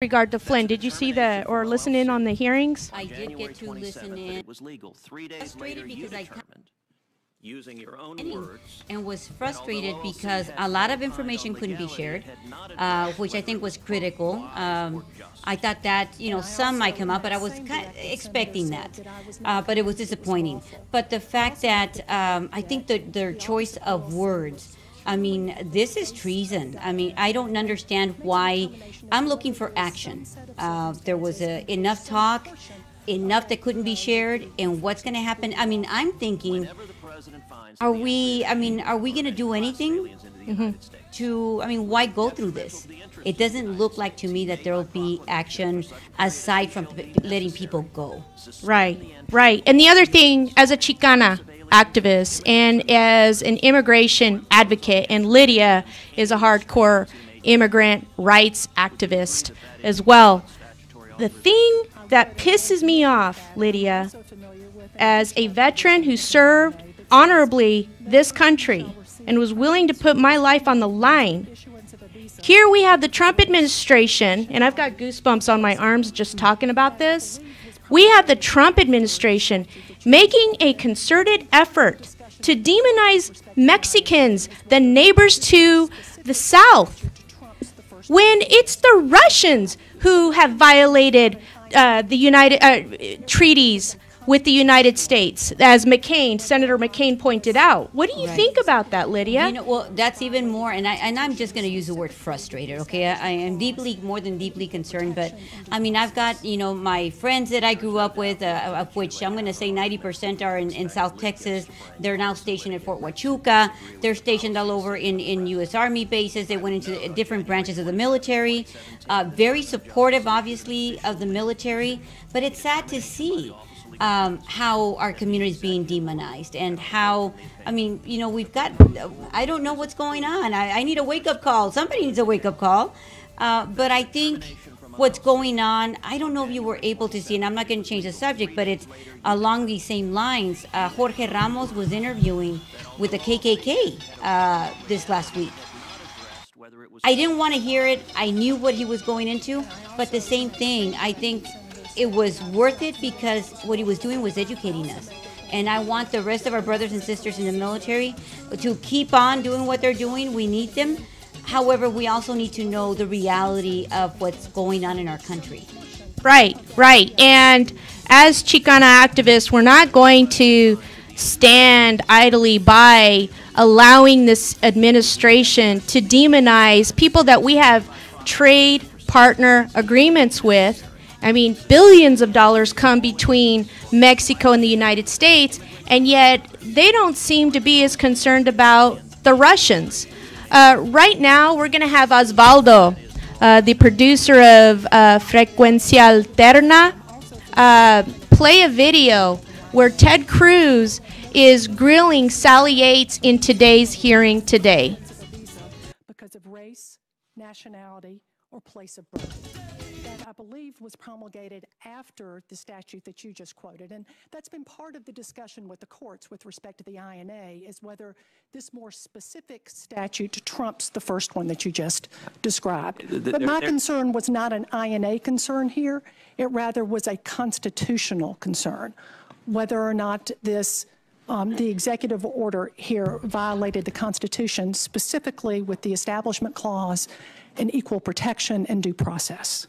regard to Flynn, did you see the or listen in on the hearings? I did get to listen in. It was legal. Three days later, you determined, using your own and- words, and was frustrated because a lot of information couldn't be shared, uh, which I think was critical. Um, I thought that, you know, some might come up, but I was kind expecting that. Uh, but it was disappointing. But the fact that um, I think the, their choice of words I mean, this is treason. I mean, I don't understand why. I'm looking for action. Uh, there was a, uh, enough talk, enough that couldn't be shared, and what's going to happen? I mean, I'm thinking, are we? I mean, are we going to do anything? Mm-hmm. To, I mean, why go through this? It doesn't look like to me that there will be action aside from letting people go. Right, right. And the other thing, as a Chicana, activist and as an immigration advocate. And Lydia is a hardcore immigrant rights activist as well. The thing that pisses me off, Lydia, as a veteran who served honorably this country and was willing to put my life on the line. Here we have the Trump administration, and I've got goosebumps on my arms just talking about this. We have the Trump administration making a concerted effort to demonize Mexicans, the neighbors to the South, when it's the Russians who have violated uh, the United uh, treaties with the United States, as McCain, Senator McCain pointed out. What do you right. think about that, Lydia? You know, well, that's even more, and I and I'm just going to use the word frustrated. Okay, I, I, am deeply, more than deeply concerned. But I mean, I've got you know my friends that I grew up with, uh, of which I'm going to say 90% are in, in South Texas. They're now stationed at Fort Huachuca. They're stationed all over in in U.S. Army bases. They went into different branches of the military. Uh, very supportive, obviously, of the military. But it's sad to see um, how our community is being demonized and how, I mean, you know, we've got, I don't know what's going on. I, I need a wake up call. Somebody needs a wake up call. Uh, but I think what's going on, I don't know if you were able to see, and I'm not going to change the subject, but it's along these same lines. Uh, Jorge Ramos was interviewing with the KKK uh, this last week. I didn't want to hear it. I knew what he was going into, but the same thing. I think it was worth it because what he was doing was educating us. And I want the rest of our brothers and sisters in the military to keep on doing what they're doing. We need them. However, we also need to know the reality of what's going on in our country. Right, right. And as Chicana activists, we're not going to stand idly by allowing this administration to demonize people that we have trade partner agreements with I mean, billions of dollars come between Mexico and the United States, and yet they don't seem to be as concerned about the Russians. Uh, right now, we're going to have Osvaldo, uh, the producer of uh, Frecuencia Alterna, uh, play a video where Ted Cruz is grilling Sally Yates in today's hearing today. Because of race, nationality, or place of birth that I believe was promulgated after the statute that you just quoted. And that's been part of the discussion with the courts with respect to the INA is whether this more specific statute trumps the first one that you just described. But my concern was not an INA concern here, it rather was a constitutional concern. Whether or not this um, the executive order here violated the Constitution, specifically with the Establishment Clause and equal protection and due process.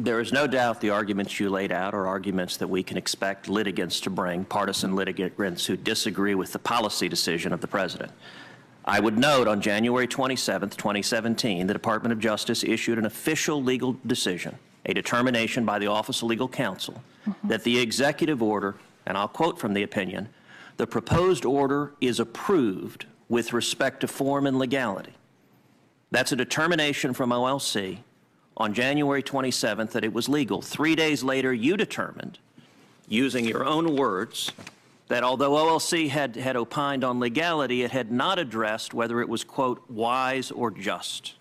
There is no doubt the arguments you laid out are arguments that we can expect litigants to bring, partisan litigants who disagree with the policy decision of the president. I would note on January 27, 2017, the Department of Justice issued an official legal decision, a determination by the Office of Legal Counsel, mm -hmm. that the executive order, and I'll quote from the opinion, the proposed order is approved with respect to form and legality. That's a determination from OLC on January 27th that it was legal. Three days later, you determined, using your own words, that although OLC had, had opined on legality, it had not addressed whether it was, quote, wise or just.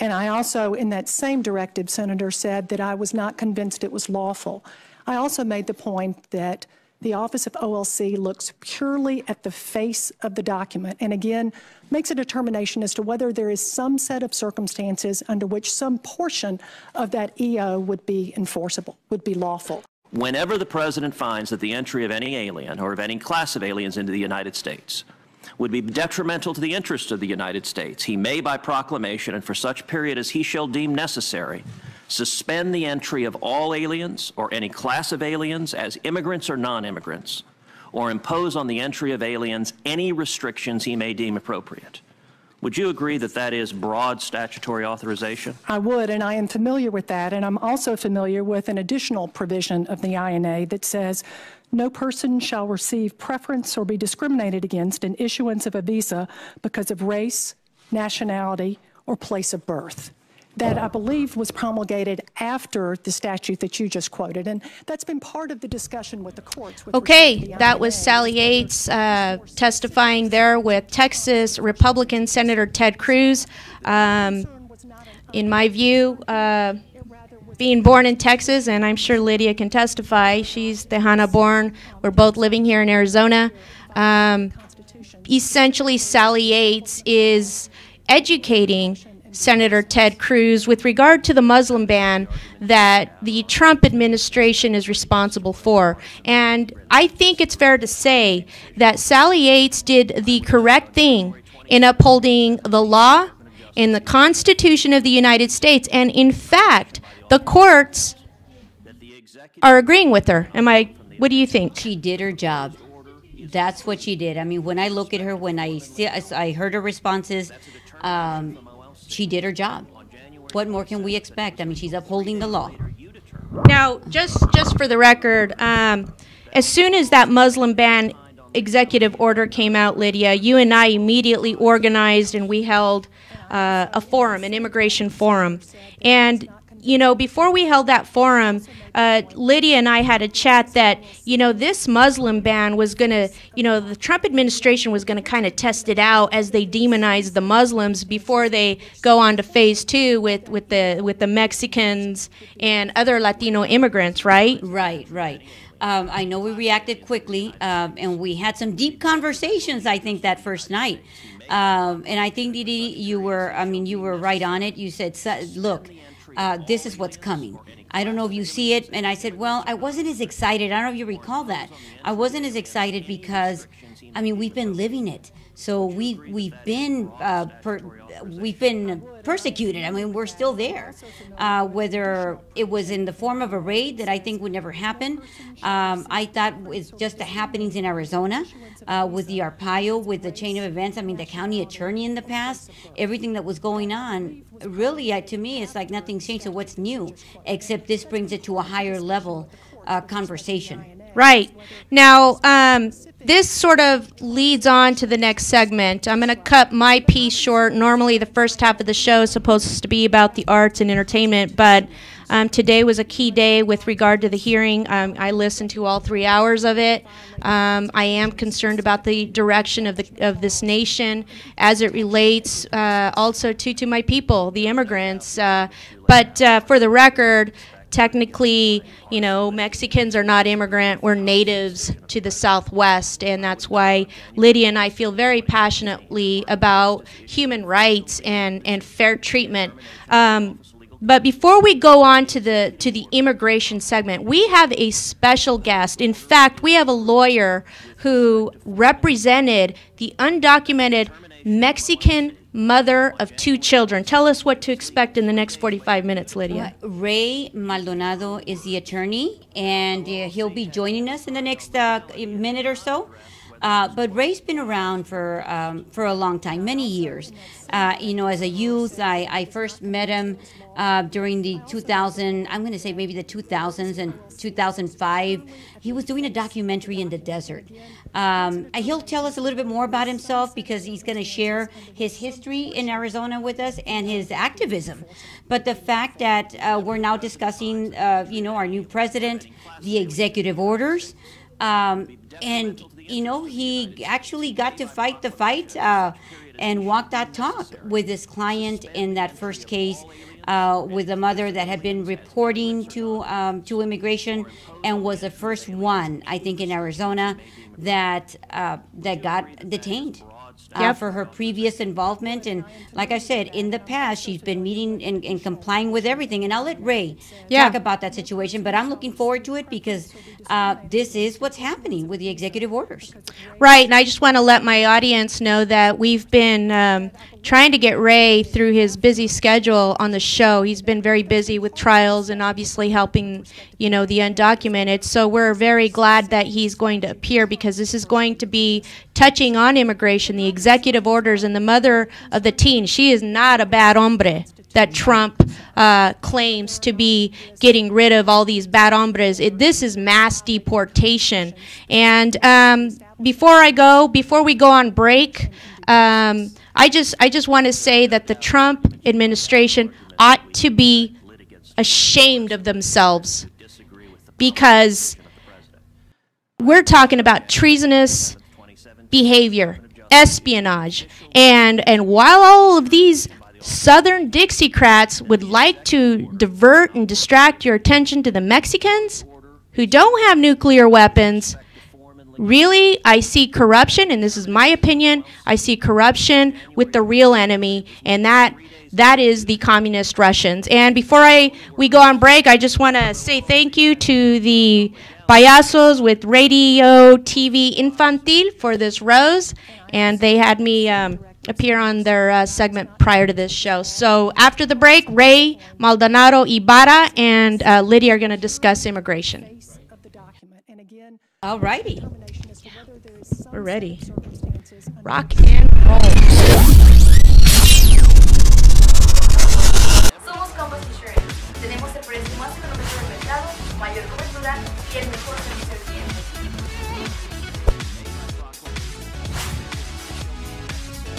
And I also, in that same directive, Senator, said that I was not convinced it was lawful. I also made the point that the Office of OLC looks purely at the face of the document and again makes a determination as to whether there is some set of circumstances under which some portion of that EO would be enforceable, would be lawful. Whenever the president finds that the entry of any alien or of any class of aliens into the United States would be detrimental to the interests of the United States, he may, by proclamation and for such period as he shall deem necessary, suspend the entry of all aliens or any class of aliens as immigrants or non-immigrants, or impose on the entry of aliens any restrictions he may deem appropriate. Would you agree that that is broad statutory authorization? I would, and I am familiar with that. And I'm also familiar with an additional provision of the INA that says no person shall receive preference or be discriminated against in issuance of a visa because of race, nationality, or place of birth that I believe was promulgated after the statute that you just quoted. And that's been part of the discussion with the courts. with Okay, the that was Sally Yates uh, testifying there with Texas Republican Senator Ted Cruz. Um, In my view, uh, being born in Texas, and I'm sure Lydia can testify, she's Tejana born. We're both living here in Arizona. Um, essentially, Sally Yates is educating Senator Ted Cruz with regard to the Muslim ban that the Trump administration is responsible for. And I think it's fair to say that Sally Yates did the correct thing in upholding the law in the Constitution of the United States. And in fact, the courts are agreeing with her. Am I? What do you think? She did her job. That's what she did. I mean, when I look at her, when I see, I heard her responses. Um, she did her job. What more can we expect? I mean, she's upholding the law. Now, just just for the record, um, as soon as that Muslim ban executive order came out, Lydia, you and I immediately organized and we held uh, a forum, an immigration forum, and you know before we held that forum uh, Lydia and I had a chat that, you know, this Muslim ban was going to, you know, the Trump administration was going to kind of test it out as they demonize the Muslims before they go on to phase two with, with, the, with the Mexicans and other Latino immigrants, right? Right, right. Um, I know we reacted quickly, um, and we had some deep conversations. I think that first night, um, and I think Didi, you were—I mean, you were right on it. You said, "Look, uh, this is what's coming. I don't know if you see it. And I said, well, I wasn't as excited. I don't know if you recall that. I wasn't as excited because, I mean, we've been living it. So we we've been uh, per, we've been persecuted. I mean, we're still there. Uh, whether it was in the form of a raid that I think would never happen, um, I thought it's just the happenings in Arizona uh, with the Arpaio, with the chain of events. I mean, the county attorney in the past, everything that was going on. Really, uh, to me, it's like nothing's changed. So what's new? Except this brings it to a higher level uh, conversation. Right. Now, um, this sort of leads on to the next segment. I'm going to cut my piece short. Normally, the first half of the show is supposed to be about the arts and entertainment, but um, today was a key day with regard to the hearing. Um, I listened to all three hours of it. Um, I am concerned about the direction of the of this nation as it relates uh, also to to my people, the immigrants. Uh, but uh, for the record, technically, you know, Mexicans are not immigrant. We're natives to the Southwest, and that's why Lydia and I feel very passionately about human rights and and fair treatment. Um, but before we go on to the to the immigration segment, we have a special guest. In fact, we have a lawyer who represented the undocumented Mexican mother of two children. Tell us what to expect in the next 45 minutes, Lydia. Uh, Ray Maldonado is the attorney, and uh, he'll be joining us in the next uh, minute or so. Uh, but Ray's been around for um, for a long time, many years. Uh, you know, as a youth, I, I first met him uh, during the 2000. I'm going to say maybe the 2000s and 2005. He was doing a documentary in the desert. Um, he'll tell us a little bit more about himself because he's going to share his history in Arizona with us and his activism. But the fact that uh, we're now discussing, uh, you know, our new president, the executive orders. Um, and you know he actually got to fight the fight uh, and walk that talk with his client in that first case uh, with a mother that had been reporting to um, to immigration and was the first one I think in Arizona that uh, that got detained uh, for her previous involvement. And like I said, in the past, she's been meeting and, and complying with everything. And I'll let Ray Yeah. talk about that situation. But I'm looking forward to it because uh, this is what's happening with the executive orders. Right, and I just want to let my audience know that we've been um, trying to get Ray through his busy schedule on the show. He's been very busy with trials and obviously helping, you know, the undocumented. So we're very glad that he's going to appear because this is going to be touching on immigration, the executive orders, and the mother of the teen. She is not a bad hombre that Trump uh, claims to be getting rid of all these bad hombres. It, this is mass deportation. And um, before I go, before we go on break, um, I just I just want to say that the Trump administration ought to be ashamed of themselves because we're talking about treasonous behavior, espionage, and and while all of these Southern Dixiecrats would like to divert and distract your attention to the Mexicans who don't have nuclear weapons, Really, I see corruption, and this is my opinion. I see corruption with the real enemy, and that that is the communist Russians. And before I we go on break, I just want to say thank you to the payasos with Radio TV Infantil for this rose, and they had me um, appear on their uh, segment prior to this show. So after the break, Ray Maldonado Ibarra and uh, Lydia are going to discuss immigration. All righty. We're ready. Rock and roll. Somos Compass Insurance. Tenemos el precio más económico del mercado, mayor cobertura y el mejor servicio al cliente.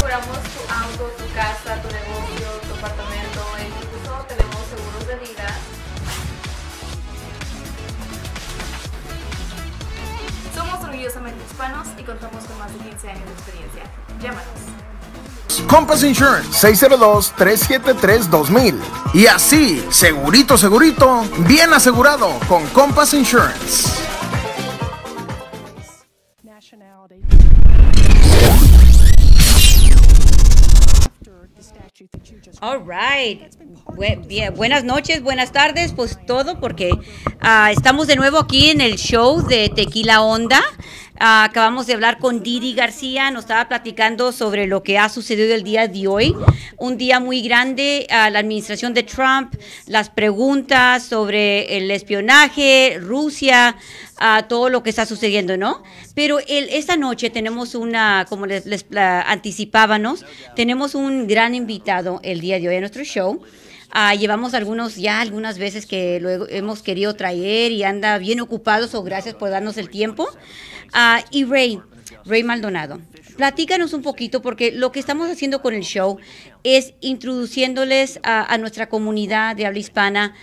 Cobramos tu auto, tu casa, tu negocio, tu apartamento, tú e incluso tenemos seguros de vida. orgullosamente hispanos y contamos con más de 15 años de experiencia. Llámanos. Compass Insurance 602-373-2000. Y así, segurito, segurito, bien asegurado con Compass Insurance. All right buenas noches, buenas tardes, pues todo, porque ah, estamos de nuevo aquí en el show de Tequila Onda. Ah, acabamos de hablar con Didi García, nos estaba platicando sobre lo que ha sucedido el día de hoy. Un día muy grande, a la administración de Trump, las preguntas sobre el espionaje, Rusia, ah, todo lo que está sucediendo, ¿no? Pero el, esta noche tenemos una, como les, les anticipábamos, tenemos un gran invitado el día de hoy a nuestro show. Ah, llevamos algunos ya, algunas veces que luego hemos querido traer y anda bien ocupados o gracias por darnos el tiempo. Ah, y Ray, Ray Maldonado, platícanos un poquito porque lo que estamos haciendo con el show es introduciéndoles a, nuestra comunidad de habla hispana.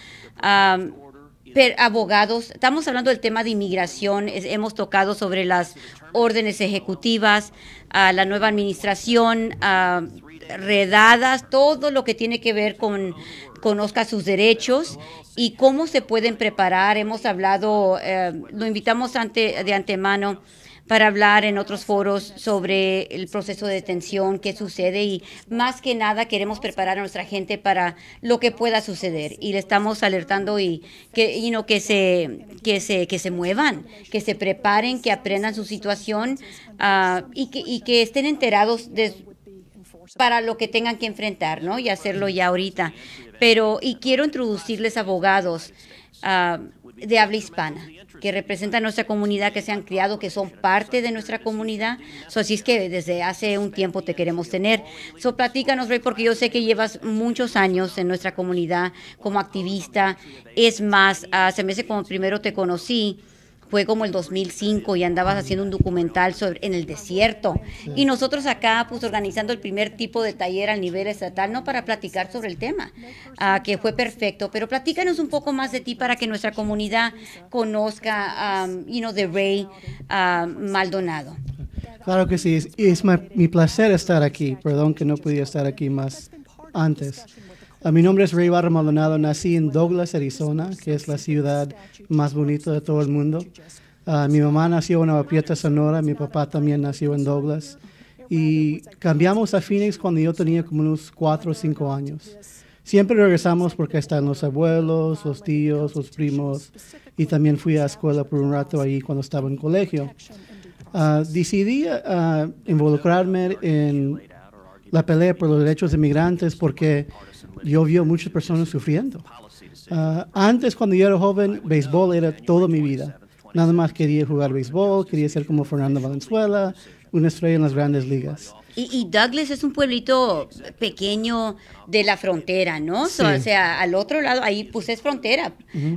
abogados, estamos hablando del tema de inmigración, hemos tocado sobre las órdenes ejecutivas, la nueva administración, redadas, todo lo que tiene que ver con conozca sus derechos y cómo se pueden preparar. Hemos hablado, eh, lo invitamos ante, de antemano para hablar en otros foros sobre el proceso de detención, qué sucede y más que nada queremos preparar a nuestra gente para lo que pueda suceder y le estamos alertando y que y no que se que se que se muevan, que se preparen, que aprendan su situación ah, y que y que estén enterados de para lo que tengan que enfrentar, ¿no? Y hacerlo ya ahorita. Pero, y quiero introducirles abogados ah, de habla hispana que representan nuestra comunidad, que se han criado, que son parte de nuestra comunidad. So, así es que desde hace un tiempo te queremos tener. So, platícanos, Rey, porque yo sé que llevas muchos años en nuestra comunidad como activista. Es más, ah, hace meses como primero te conocí fue como el 2005 y andabas haciendo un documental sobre, en el desierto. Y nosotros acá, pues organizando el primer tipo de taller a nivel estatal, no para platicar sobre el tema, ah, que fue perfecto. Pero platícanos un poco más de ti para que nuestra comunidad conozca, um, you de REY Maldonado. Claro que sí, es, mi placer estar aquí. Perdón que no PUDE estar aquí más antes. Ah, mi nombre es REY Barra Maldonado, nací en Douglas, Arizona, que es la ciudad más bonito de todo el mundo. Ah, mi mamá nació en Aguaprieta, Sonora, mi papá también nació en Douglas. Y cambiamos a Phoenix cuando yo tenía como unos cuatro o cinco años. Siempre regresamos porque están los abuelos, los tíos, los primos. Y también fui a escuela por un rato ahí cuando estaba en colegio. Ah, decidí ah, involucrarme en la pelea por los derechos de migrantes porque yo vi muchas personas sufriendo. Ah, antes, cuando yo era joven, béisbol era toda mi vida. Nada más quería jugar béisbol, quería ser como Fernando Valenzuela, una estrella en las grandes ligas. Y, Douglas es un pueblito pequeño de la frontera, ¿no? o sea, al otro lado, ahí pues es frontera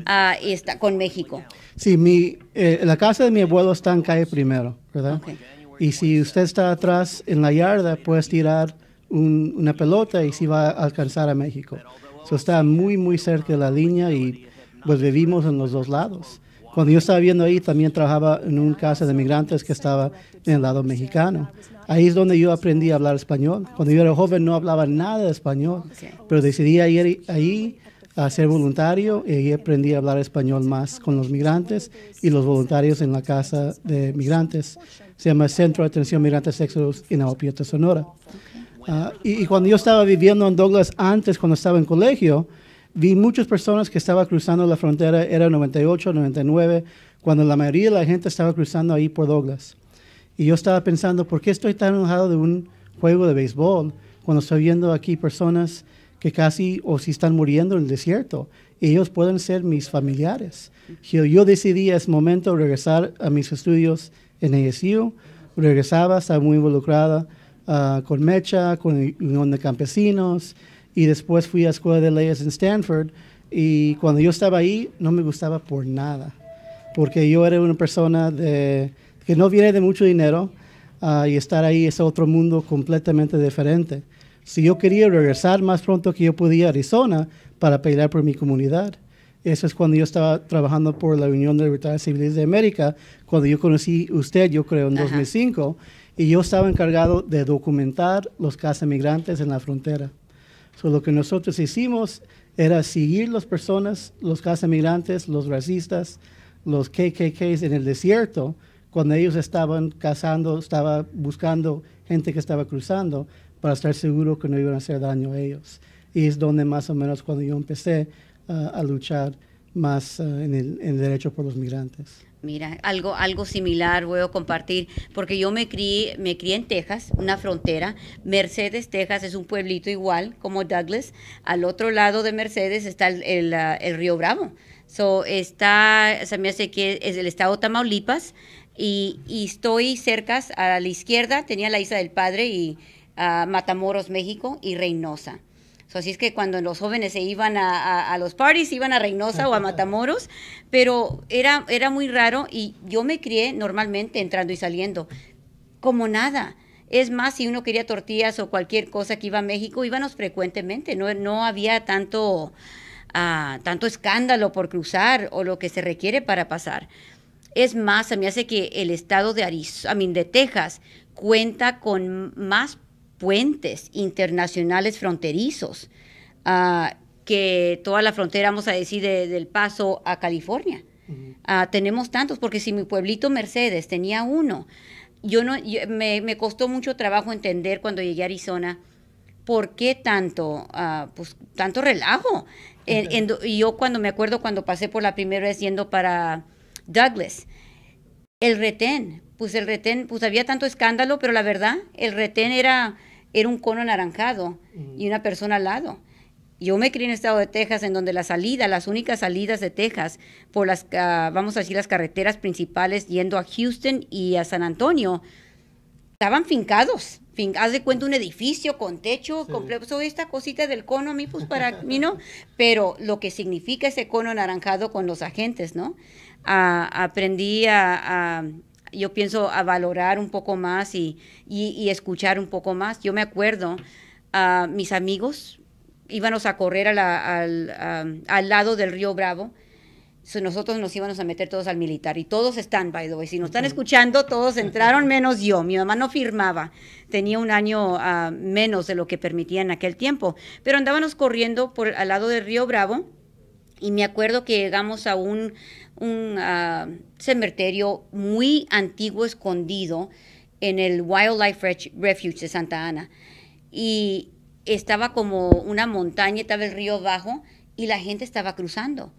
ah, con México. Sí, mi, eh, la casa de mi abuelo está en calle primero, ¿verdad? Y si usted está atrás en la yarda, puedes tirar una pelota y si va a alcanzar a México estaba muy, muy cerca de la línea y pues vivimos en los dos lados. Cuando yo estaba viviendo ahí, también trabajaba en un casa de migrantes que estaba en el lado mexicano. Ahí es donde yo aprendí a hablar español. Cuando yo era joven no hablaba nada de español, pero decidí ir ahí a ser voluntario y aprendí a hablar español más con los migrantes y los voluntarios en la casa de migrantes. Se llama Centro de Atención Migrantes Sexuales en Prieta, Sonora. Ah, y, cuando yo estaba viviendo en Douglas antes, cuando estaba en colegio, vi muchas personas que estaban cruzando la frontera, era 98, 99, cuando la mayoría de la gente estaba cruzando ahí por Douglas. Y yo estaba pensando, ¿por qué estoy tan enojado de un juego de béisbol cuando estoy viendo aquí personas que casi o si están muriendo en el desierto? Ellos pueden ser mis familiares. Yo, decidí a ese momento regresar a mis estudios en ASU, regresaba, estaba muy involucrada Ah, con Mecha, con Unión de Campesinos, y después fui a Escuela de Leyes en Stanford, y cuando yo estaba ahí no me gustaba por nada, porque yo era una persona que no viene de mucho dinero, ah, y estar ahí es otro mundo completamente diferente. Si yo quería regresar más pronto que yo podía a Arizona para pelear por mi comunidad, eso es cuando yo estaba trabajando por la Unión de Libertades Civiles de América, cuando yo conocí usted, yo creo, en 2005 y yo estaba encargado de documentar los migrantes en la frontera. So, lo que nosotros hicimos era seguir las personas, los migrantes, los racistas, los KKKs en el desierto, cuando ellos estaban cazando, estaba buscando gente que estaba cruzando para estar seguro que no iban a hacer daño a ellos. Y es donde más o menos cuando yo empecé ah, a luchar más ah, en, en el derecho por los migrantes. Mira, algo, algo similar voy a compartir, porque yo me crié, me crié en Texas, una frontera. Mercedes, Texas es un pueblito igual como Douglas. Al otro lado de Mercedes está el, Río Bravo. So, está, se me hace que es el estado Tamaulipas y, estoy cerca a la izquierda, tenía la isla del Padre y ah, Matamoros, México y Reynosa así es que cuando los jóvenes se iban a, los parties, iban a Reynosa o a Matamoros, pero era, era muy raro y yo me crié normalmente entrando y saliendo, como nada. Es más, si uno quería tortillas o cualquier cosa que iba a México, íbamos frecuentemente, no, no había tanto, ah, tanto escándalo por cruzar o lo que se requiere para pasar. Es más, a mí hace que el estado de Arizona, I de Texas, cuenta con más puentes internacionales fronterizos, ah, que toda la frontera, vamos a decir, del paso a California. Ah, tenemos tantos, porque si mi pueblito Mercedes tenía uno, yo no, me, costó mucho trabajo entender cuando llegué a Arizona por qué tanto, ah, pues, tanto relajo. y yo cuando me acuerdo cuando pasé por la primera vez yendo para Douglas, el retén, pues el retén, pues había tanto escándalo, pero la verdad, el retén era era un cono anaranjado y mm. una persona al lado. Yo me crié en el estado de Texas, en donde la salida, las únicas salidas de Texas por las, ah, vamos a decir, las carreteras principales yendo a Houston y a San Antonio, estaban fincados. haz de cuenta un edificio con techo completo. Esta cosita del cono a mí, pues para mí no. Pero lo que significa ese cono anaranjado con los agentes, ¿no? Ah, aprendí a yo pienso a valorar un poco más y, escuchar un poco más. Yo me acuerdo, a ah, mis amigos íbamos a correr al, lado del río Bravo, nosotros nos íbamos a meter todos al militar y todos están, by the way, si nos están escuchando, todos entraron menos yo, mi mamá no firmaba, tenía un año ah, menos de lo que permitía en aquel tiempo, pero andábamos corriendo por al lado del río Bravo y me acuerdo que llegamos a un un ah, cementerio muy antiguo escondido en el Wildlife Refuge de Santa Ana. Y estaba como una montaña, estaba el río bajo y la gente estaba cruzando.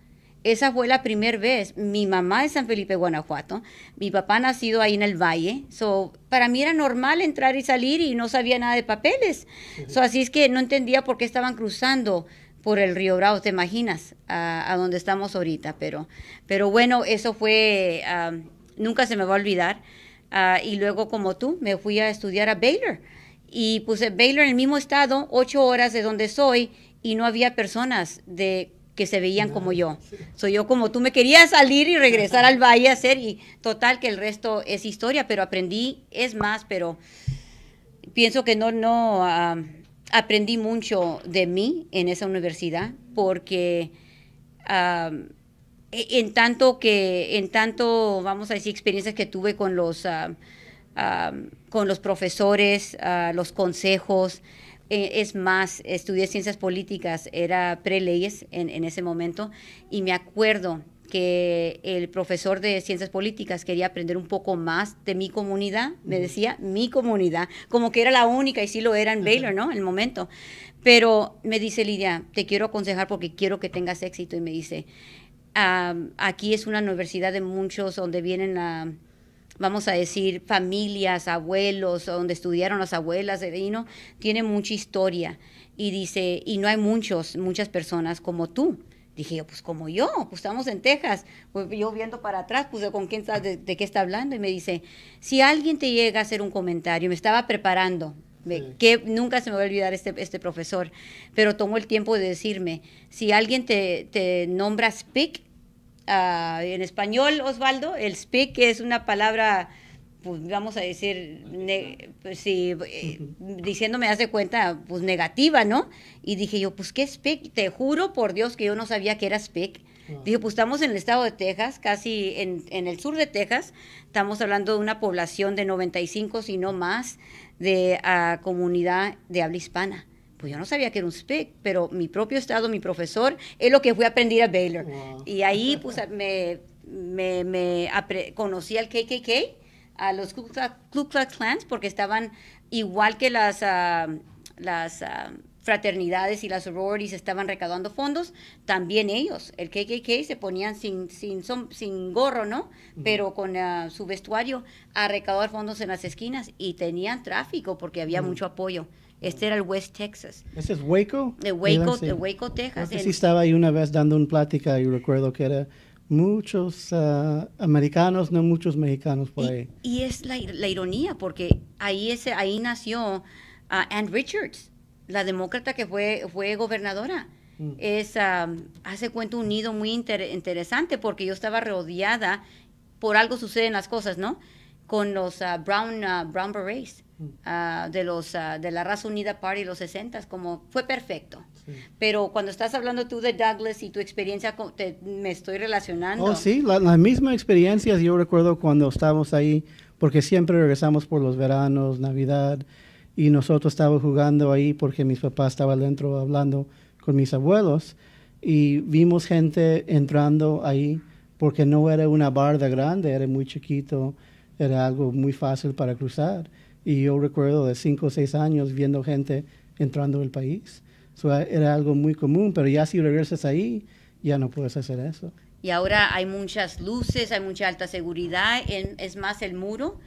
Esa fue la primera vez. Mi mamá es San Felipe, Guanajuato. Mi papá nacido ahí en el valle. So, para mí era normal entrar y salir y no sabía nada de papeles. así es que no entendía por qué estaban cruzando por el río Bravo, te imaginas, a, donde estamos ahorita. Pero, pero bueno, eso fue, nunca se me va a olvidar. Ah, y luego, como tú, me fui a estudiar a Baylor. Y puse eh, Baylor en el mismo estado, ocho horas de donde soy, y no había personas de que se veían como yo. Soy yo como tú me quería salir y regresar al valle a hacer y total que el resto es historia, pero aprendí, es más, pero pienso que no, no, aprendí mucho de mí en esa universidad porque e, en tanto que, en tanto, vamos a decir, experiencias que tuve con los, con los profesores, los consejos, e, es más, estudié ciencias políticas, era pre-leyes en, en ese momento, y me acuerdo que el profesor de ciencias políticas quería aprender un poco más de mi comunidad, me decía mi comunidad, como que era la única y sí lo era en Baylor, ¿no? En el momento. Pero me dice Lidia, te quiero aconsejar porque quiero que tengas éxito y me dice, aquí es una universidad de muchos donde vienen a vamos a decir, familias, abuelos, donde estudiaron las abuelas, y tiene mucha historia. Y dice, y no hay muchos, muchas personas como tú. Dije yo, pues como yo, pues estamos en Texas, pues yo viendo para atrás, pues con quién estás, de, qué está hablando. Y me dice, si alguien te llega a hacer un comentario, me estaba preparando, que nunca se me va a olvidar este, este profesor, pero tomó el tiempo de decirme, si alguien te, te nombra speak, ah, en español, Osvaldo, el speak es una palabra pues vamos a decir, pues, sí, eh, diciéndome, hace cuenta, pues negativa, ¿no? Y dije yo, pues qué es te juro por Dios que yo no sabía que era PEC. Ah. Dije, pues estamos en el estado de Texas, casi en, el sur de Texas, estamos hablando de una población de 95, si no más, de ah, comunidad de habla hispana pues yo no sabía que era un SPEC, pero mi propio estado, mi profesor, es lo que fui a aprender a Baylor. Y ahí pues me, me, me conocí al KKK a los Ku Klux Klans porque estaban igual que las, ah, las ah, fraternidades y las sororities estaban recaudando fondos, también ellos, el KKK, se ponían sin, sin, sin gorro, ¿no? Pero con ah, su vestuario a recaudar fondos en las esquinas y tenían tráfico porque había mucho apoyo. Este era el West Texas. ¿Ese es Waco? De Waco, de Waco Texas. sí estaba ahí una vez dando una plática y recuerdo que era muchos ah, americanos, no muchos mexicanos por ahí. Y es la, ironía, porque ahí, ese, ahí nació uh, Ann Richards, la demócrata que fue, fue gobernadora. Mm. Es, hace cuenta un nido muy interesante, porque yo estaba rodeada, por algo suceden las cosas, ¿no? Con los ah, Brown, Brown Berets. Ah, de los ah, de la raza unida party los 60 como fue perfecto pero cuando estás hablando tú de Douglas y tu experiencia me estoy relacionando oh sí la misma experiencias yo recuerdo cuando estábamos ahí porque siempre regresamos por los veranos navidad y nosotros estábamos jugando ahí porque mis papás estaban dentro hablando con mis abuelos y vimos gente entrando ahí porque no era una barda grande era muy chiquito era algo muy fácil para cruzar y yo recuerdo de cinco o seis años viendo gente entrando al país. era algo muy común, pero ya si regresas ahí, ya no puedes hacer eso. Y ahora hay muchas luces, hay mucha alta seguridad, es más el muro. o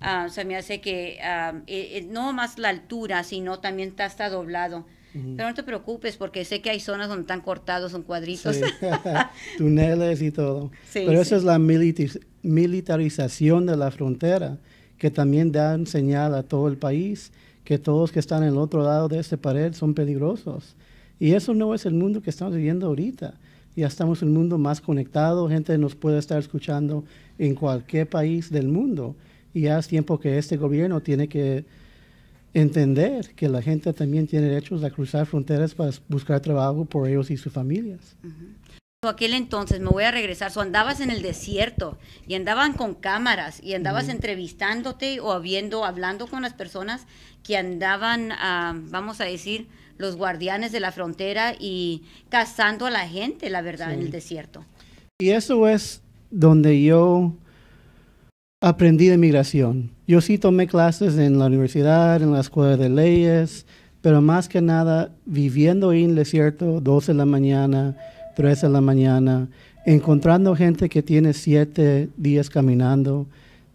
ah, sea, me hace que ah, e, e, no más la altura, sino también está, está doblado. Pero no te preocupes porque sé que hay zonas donde están cortados son cuadritos. Túneles y todo. Pero eso es la militarización de la frontera que también dan señal a todo el país que todos que están en el otro lado de ese pared son peligrosos. Y eso no es el mundo que estamos viviendo ahorita. Ya estamos en un mundo más conectado, gente nos puede estar escuchando en cualquier país del mundo. Y ya tiempo que este gobierno tiene que entender que la gente también tiene derechos a cruzar fronteras para buscar trabajo por ellos y sus familias aquel entonces, me voy a regresar, o andabas en el desierto y andaban con cámaras y andabas entrevistándote o habiendo, hablando con las personas que andaban, ah, vamos a decir, los guardianes de la frontera y cazando a la gente, la verdad, en el desierto. Y eso es donde yo aprendí de migración. Yo sí tomé clases en la universidad, en la escuela de leyes, pero más que nada viviendo en el desierto, 12 de la mañana, tres de la mañana, encontrando gente que tiene 7 días caminando,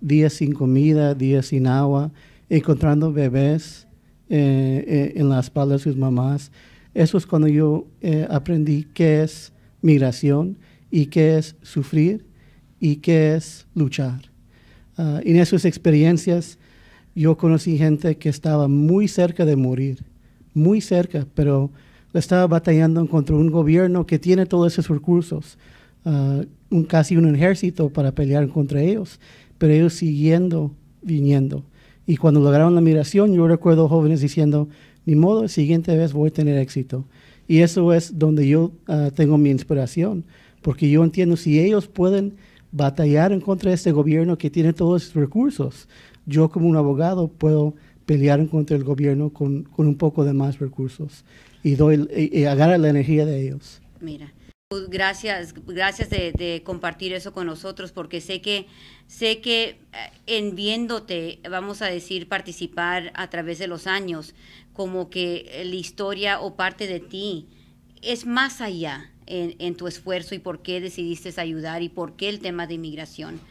días sin comida, días sin agua, encontrando bebés eh, eh, en la espalda de sus mamás. Eso es cuando yo eh, aprendí qué es migración y qué es sufrir y qué es luchar. Ah, en esas experiencias yo conocí gente que estaba muy cerca de morir, muy cerca, pero estaba batallando contra un gobierno que tiene todos esos recursos, ah, un, casi un ejército para pelear contra ellos, pero ellos siguiendo viniendo. Y cuando lograron la migración, yo recuerdo jóvenes diciendo, ni modo, la siguiente vez voy a tener éxito. Y eso es donde yo ah, tengo mi inspiración, porque yo entiendo si ellos pueden batallar en contra de este gobierno que tiene todos sus recursos, yo como un abogado puedo pelear en contra del gobierno con, con un poco de más recursos y, doy, agarra la energía de ellos. Mira. Pues gracias, gracias de, compartir eso con nosotros, porque sé que, sé que eh, en viéndote, vamos a decir, participar a través de los años, como que la historia o parte de ti es más allá en, tu esfuerzo y por qué decidiste ayudar y por qué el tema de inmigración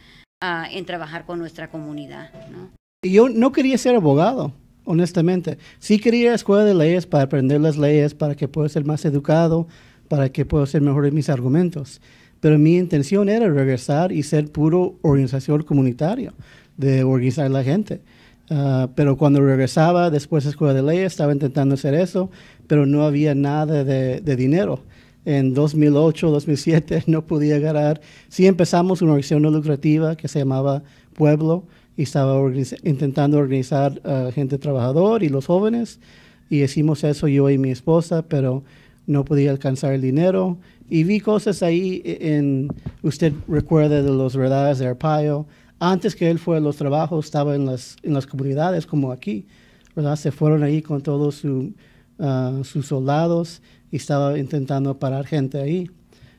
ah, en trabajar con nuestra comunidad. ¿no? Yo no quería ser abogado honestamente. Sí quería escuela de leyes para aprender las leyes, para que pueda ser más educado, para que pueda ser mejor en mis argumentos. Pero mi intención era regresar y ser puro organización comunitario, de organizar la gente. Ah, pero cuando regresaba después de escuela de leyes, estaba intentando hacer eso, pero no había nada de, de dinero. En 2008, 2007 no podía ganar. Sí empezamos una organización no lucrativa que se llamaba Pueblo, y estaba intentando organizar a eh, gente trabajador y los jóvenes y hicimos eso yo y mi esposa, pero no podía alcanzar el dinero y vi cosas ahí e, en, usted recuerda de los verdades de Arpaio, antes que él fue a los trabajos estaba en las, comunidades como aquí, ¿verdad? Se fueron ahí con todos ah, sus soldados y estaba intentando parar gente ahí.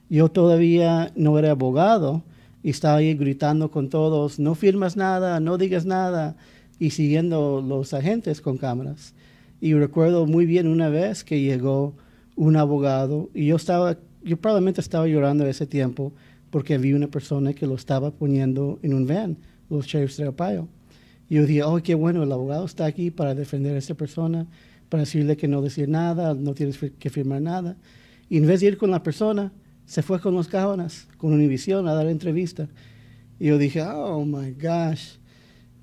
Yo todavía no era abogado, y estaba ahí gritando con todos, no firmas nada, no digas nada, y siguiendo los agentes con cámaras. Y recuerdo muy bien una vez que llegó un abogado y yo estaba, yo probablemente estaba llorando ese tiempo porque había una persona que lo estaba poniendo en un van, los sheriffs de apayo Y yo dije, oh, qué bueno, el abogado está aquí para defender a esta persona, para decirle que no decir nada, no tienes que firmar nada. Y en vez de ir con la persona, se fue con los Cábanas, con Univision, a dar entrevista. Y yo dije, oh my gosh.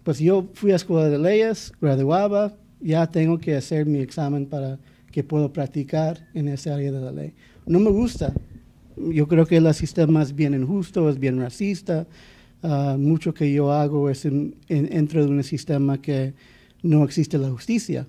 Pues yo fui a Escuela de Leyes, graduaba, ya tengo que hacer mi examen para que pueda practicar en esa área de la ley. No me gusta. Yo creo que el sistema es bien injusto, es bien racista. Ah, mucho que yo hago es dentro de un sistema que no existe la justicia,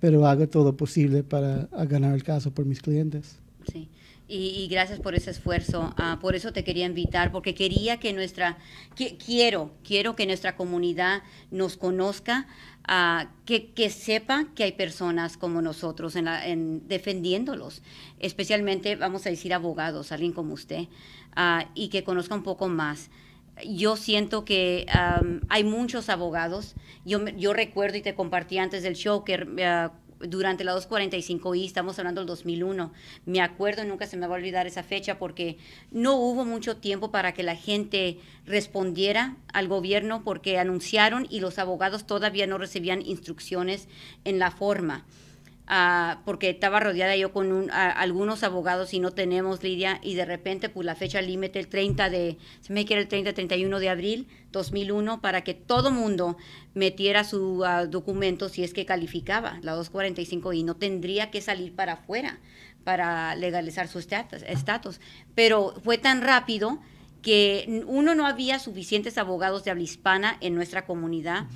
pero hago todo posible para ganar el caso por mis clientes. Sí. Y, gracias por ese esfuerzo. Ah, por eso te quería invitar, porque quería que nuestra, que, quiero, quiero que nuestra comunidad nos conozca, ah, que, que, sepa que hay personas como nosotros en, la, en defendiéndolos, especialmente, vamos a decir, abogados, alguien como usted, ah, y que conozca un poco más yo siento que hay muchos abogados. Yo, yo recuerdo y te compartí antes del show que durante la 245 y estamos hablando del 2001. Me acuerdo, nunca se me va a olvidar esa fecha porque no hubo mucho tiempo para que la gente respondiera al gobierno porque anunciaron y los abogados todavía no recibían instrucciones en la forma porque estaba rodeada yo con algunos abogados y no tenemos Lidia y de repente pues la fecha límite el 30 de se me quiere el 30 31 de abril 2001 para que todo mundo metiera su documento si es que calificaba la 245 y no tendría que salir para afuera para legalizar su estatus pero fue tan rápido que uno no había suficientes abogados de habla hispana en nuestra comunidad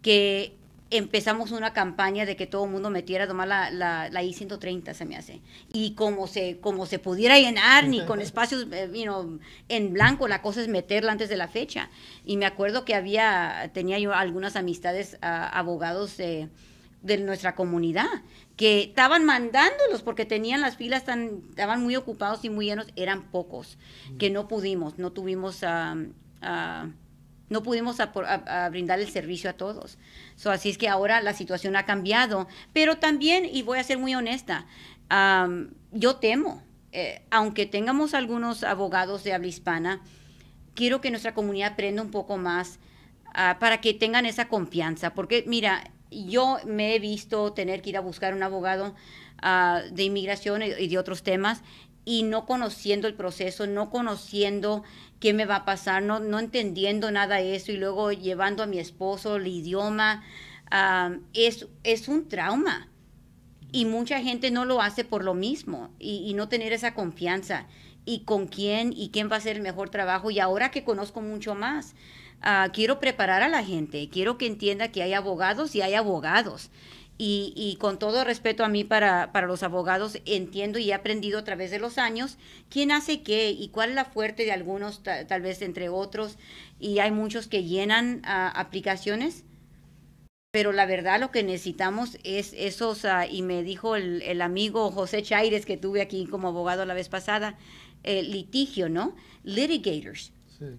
que empezamos una campaña de que todo el mundo metiera a tomar la, la, I-130, se me hace. Y como se, como se pudiera llenar, ni con espacios eh, you en blanco, la cosa es meterla antes de la fecha. Y me acuerdo que había, tenía yo algunas amistades, abogados de, nuestra comunidad, que estaban mandándolos porque tenían las filas tan, estaban muy ocupados y muy llenos, eran pocos, que no pudimos, no tuvimos... Um, ah, no pudimos brindar el servicio a todos. So, así es que ahora la situación ha cambiado. Pero también, y voy a ser muy honesta, yo temo, eh, aunque tengamos algunos abogados de habla hispana, quiero que nuestra comunidad aprenda un poco más ah, para que tengan esa confianza. Porque mira, yo me he visto tener que ir a buscar un abogado ah, de inmigración y de otros temas y no conociendo el proceso, no conociendo qué me va a pasar, no, entendiendo nada de eso y luego llevando a mi esposo el idioma, es, es un trauma. Y mucha gente no lo hace por lo mismo y, no tener esa confianza. ¿Y con quién? ¿Y quién va a hacer el mejor trabajo? Y ahora que conozco mucho más, ah, quiero preparar a la gente, quiero que entienda que hay abogados y hay abogados y, con todo respeto a mí para, los abogados, entiendo y he aprendido a través de los años quién hace qué y cuál es la fuerte de algunos, tal vez entre otros, y hay muchos que llenan ah, aplicaciones, pero la verdad lo que necesitamos es esos, ah, y me dijo el, amigo José Chaires que tuve aquí como abogado la vez pasada, eh, litigio, ¿no? Litigators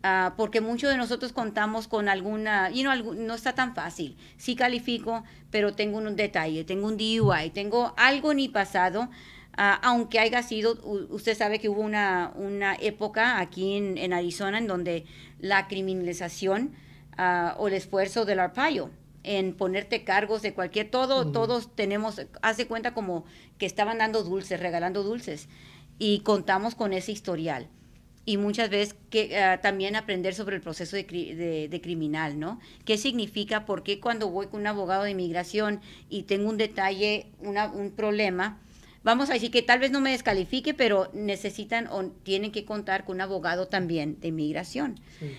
Ah, porque muchos de nosotros contamos con alguna, y no, no está tan fácil. Sí califico, pero tengo un detalle, tengo un DUI, tengo algo en mi pasado, ah, aunque haya sido, usted sabe que hubo una, una época aquí en, en Arizona en donde la criminalización ah, o el esfuerzo del arpaio en ponerte cargos de cualquier, todo, mm. todos tenemos, hace cuenta como que estaban dando dulces, regalando dulces, y contamos con ese historial y muchas veces que, ah, también aprender sobre el proceso de, criminal, ¿no? ¿Qué significa? ¿Por qué cuando voy con un abogado de inmigración y tengo un detalle, un problema, vamos a decir que tal vez no me descalifique, pero necesitan o tienen que contar con un abogado también de inmigración? Sí.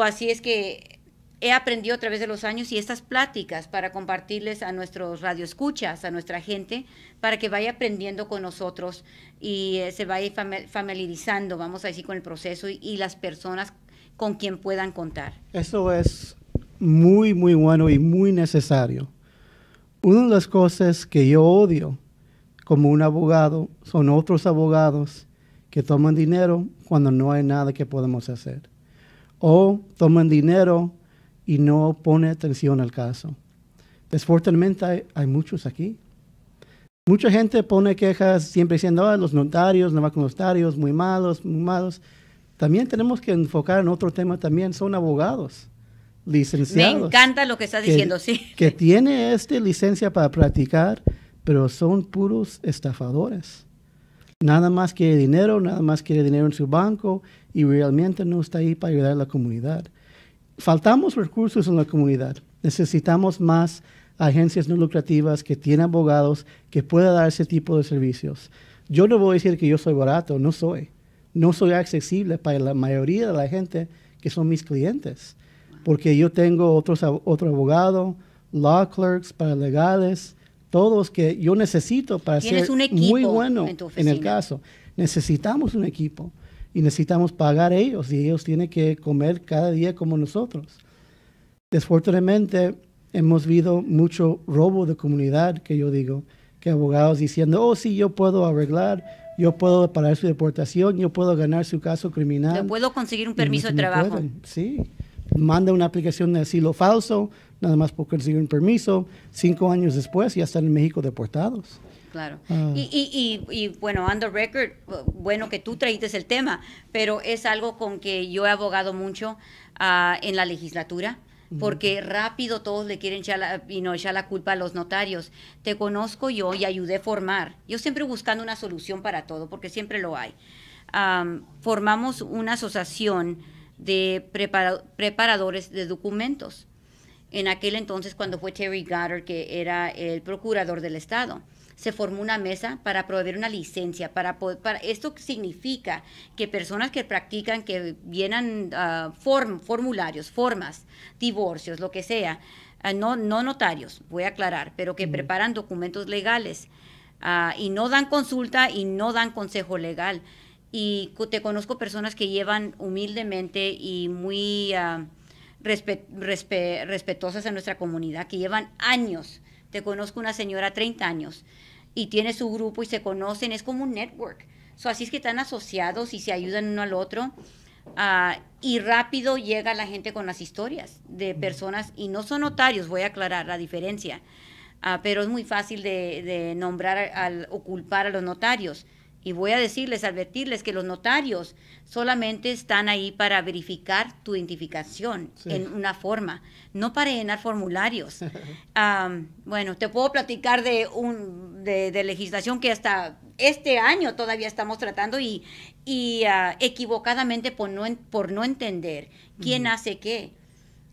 así es que he aprendido a través de los años y estas pláticas para compartirles a nuestros radioescuchas, a nuestra gente, para que vaya aprendiendo con nosotros y eh, se vaya familiarizando, vamos a decir, con el proceso y, las personas con quien puedan contar. Eso es muy, muy bueno y muy necesario. Una de las cosas que yo odio como un abogado son otros abogados que toman dinero cuando no hay nada que podemos hacer. O toman dinero y no pone atención al caso. Desfortunadamente hay, muchos aquí. Mucha gente pone quejas siempre diciendo, ah, los notarios, no va con los notarios, muy malos, muy malos. También tenemos que enfocar en otro tema también, son abogados, licenciados. Me encanta lo que estás diciendo, sí. Que tiene este licencia para practicar, pero son puros estafadores. Nada más quiere dinero, nada más quiere dinero en su banco y realmente no está ahí para ayudar a la comunidad faltamos recursos en la comunidad. Necesitamos más agencias no lucrativas que tienen abogados que puedan dar ese tipo de servicios. Yo no voy a decir que yo soy barato, no soy. No soy accesible para la mayoría de la gente que son mis clientes, porque yo tengo otro abogado, law clerks, para legales todos que yo necesito para ser muy bueno en el caso. Necesitamos un equipo y necesitamos pagar a ellos y ellos tienen que comer cada día como nosotros. Desfortunadamente hemos visto mucho robo de comunidad, que yo digo, que abogados diciendo, oh sí, yo puedo arreglar, yo puedo parar su deportación, yo puedo ganar su caso criminal. Yo puedo conseguir un permiso de trabajo. Sí, manda una aplicación de asilo falso, nada más por conseguir un permiso, cinco años después ya están en México deportados. Claro. Mm. Y, y, y, bueno, on record, bueno que tú trajiste el tema, pero es algo con que yo he abogado mucho ah, en la legislatura mm. porque rápido todos le quieren echar la, y no, echar la culpa a los notarios. Te conozco yo y ayudé a formar. Yo siempre buscando una solución para todo, porque siempre lo hay. formamos una asociación de preparadores de documentos. En aquel entonces, cuando fue Terry Goddard, que era el procurador del Estado se formó una mesa para proveer una licencia. Para, Esto significa que personas que practican, que vienen ah, formularios, formas, divorcios, lo que sea, ah, no, notarios, voy a aclarar, pero que preparan documentos legales ah, y no dan consulta y no dan consejo legal. Y te conozco personas que llevan humildemente y muy... respetuosas en nuestra comunidad que llevan años. Te conozco una señora 30 años y tiene su grupo y se conocen, es como un network. So, así es que están asociados y se ayudan uno al otro. Ah, y rápido llega la gente con las historias de personas, y no son notarios, voy a aclarar la diferencia, ah, pero es muy fácil de, nombrar, al, o culpar a los notarios y voy a decirles, advertirles que los notarios solamente están ahí para verificar tu identificación en una forma, no para llenar formularios. bueno, te puedo platicar de, un, de, legislación que hasta este año todavía estamos tratando y, y ah, equivocadamente por no, por no entender quién hace qué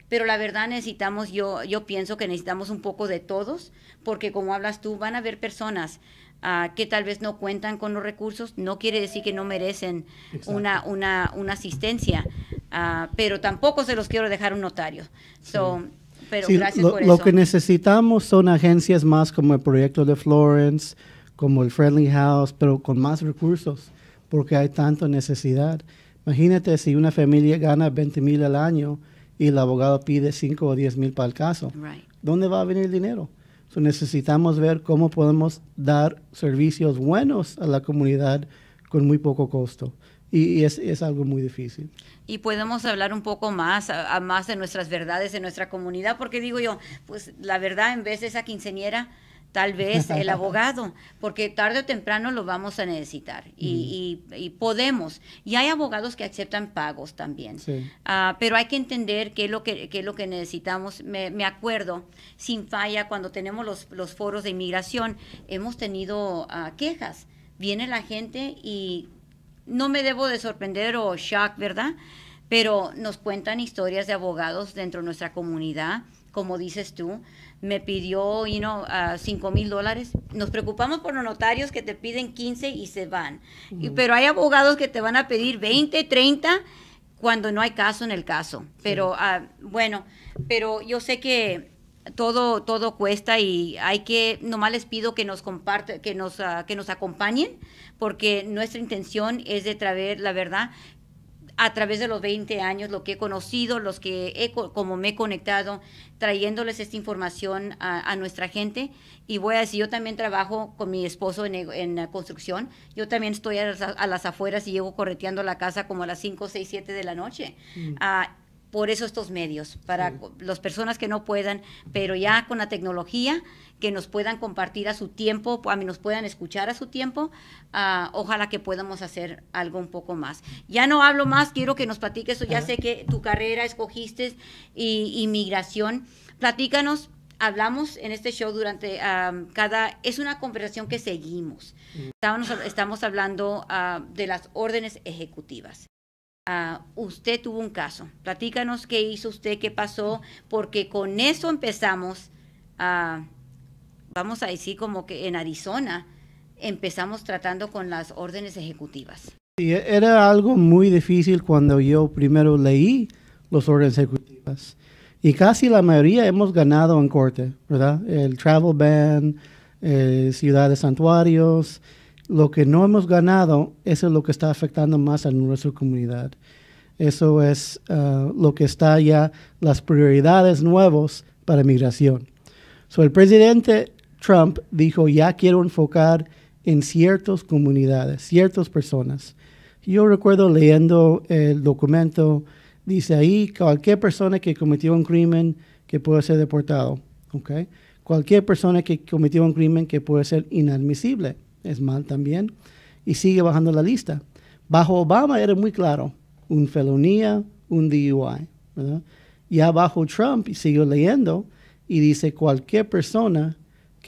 pero la verdad necesitamos, yo, yo pienso que necesitamos un poco de todos, porque como hablas tú, van a haber personas ah, que tal vez no cuentan con los recursos, no quiere decir que no merecen una, una, asistencia, ah, pero tampoco se los quiero dejar un notario. So, Pero gracias por eso. lo que necesitamos son agencias más como el proyecto de Florence, como el Friendly House, pero con más recursos, porque hay tanta necesidad. Imagínate si una familia gana 20 mil al año, y el abogado pide 5 o 10 mil para el caso. ¿Dónde va a venir el dinero? necesitamos ver cómo podemos dar servicios buenos a la comunidad con muy poco costo. Y, es, es, algo muy difícil. Y podemos hablar un poco más, a, más de nuestras verdades de nuestra comunidad, porque digo yo, pues la verdad en vez de esa quinceñera, tal vez el abogado, porque tarde o temprano lo vamos a necesitar y, podemos. Y hay abogados que aceptan pagos también, ah, pero hay que entender qué es lo que, lo que necesitamos. Me, acuerdo, sin falla, cuando tenemos los, foros de inmigración, hemos tenido ah, quejas. Viene la gente y no me debo de sorprender o shock, ¿verdad? Pero nos cuentan historias de abogados dentro de nuestra comunidad, como dices tú, me pidió, you know, uh, 5 mil dólares. Nos preocupamos por los notarios que te piden 15 y se van. pero hay abogados que te van a pedir 20, 30 cuando no hay caso en el caso. Pero ah, bueno, pero yo sé que todo todo cuesta y hay que nomás les pido que nos comparte, que nos ah, que nos acompañen porque nuestra intención es de traer la verdad a través de los 20 años, lo que he conocido, los que he, como me he conectado, trayéndoles esta información a, nuestra gente. Y voy a decir, yo también trabajo con mi esposo en, construcción. Yo también estoy a las, afueras y llego correteando la casa como a las 5, 6, 7 de la noche. Mm. Ah, por eso estos medios, para las personas que no puedan, pero ya con la tecnología que nos puedan compartir a su tiempo, a mí nos puedan escuchar a su tiempo. Ah, ojalá que podamos hacer algo un poco más. Ya no hablo más, quiero que nos platiques, ya sé que tu carrera escogiste y, Platícanos hablamos en este show durante ah, cada, es una conversación que seguimos. Mm. Estamos, estamos hablando ah, de las órdenes ejecutivas. usted tuvo un caso, platícanos qué hizo usted, qué pasó, porque con eso empezamos a vamos a decir como que en Arizona empezamos tratando con las órdenes ejecutivas. y e-, era algo muy difícil cuando yo primero leí los órdenes ejecutivas. Y casi la mayoría hemos ganado en corte, ¿verdad? El travel ban, eh, ciudades santuarios. Lo que no hemos ganado, eso es lo que está afectando más a nuestra comunidad. Eso es ah, lo que está ya las prioridades nuevos para migración. sobre el presidente Trump dijo, ya quiero enfocar en ciertas comunidades, ciertas personas. Yo recuerdo leyendo el documento, dice ahí, cualquier persona que cometió un crimen que puede ser deportado, ¿okay? cualquier persona que cometió un crimen que puede ser inadmisible, es mal también, y sigue bajando la lista. Bajo Obama era muy claro, un felonía, un DUI. ¿verdad? Ya bajo Trump, y sigo leyendo, y dice cualquier persona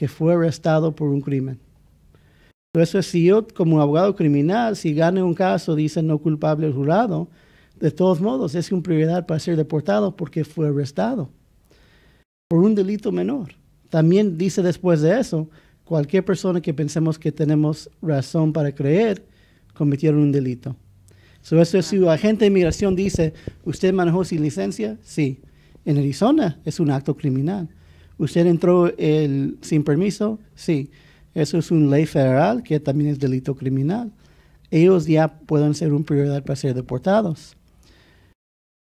que fue arrestado por un crimen. Pues es si yo como abogado criminal, si gane un caso, dice no culpable el jurado, de todos modos es un prioridad para ser deportado porque fue arrestado por un delito menor. También dice después de eso, cualquier persona que pensemos que tenemos razón para creer, cometieron un delito. So, eso es, si un agente de inmigración dice, ¿usted manejó sin licencia? Sí. En Arizona es un acto criminal. ¿Usted entró sin permiso? Sí. Eso es una ley federal que también es delito criminal. Ellos ya pueden ser un prioridad para ser deportados.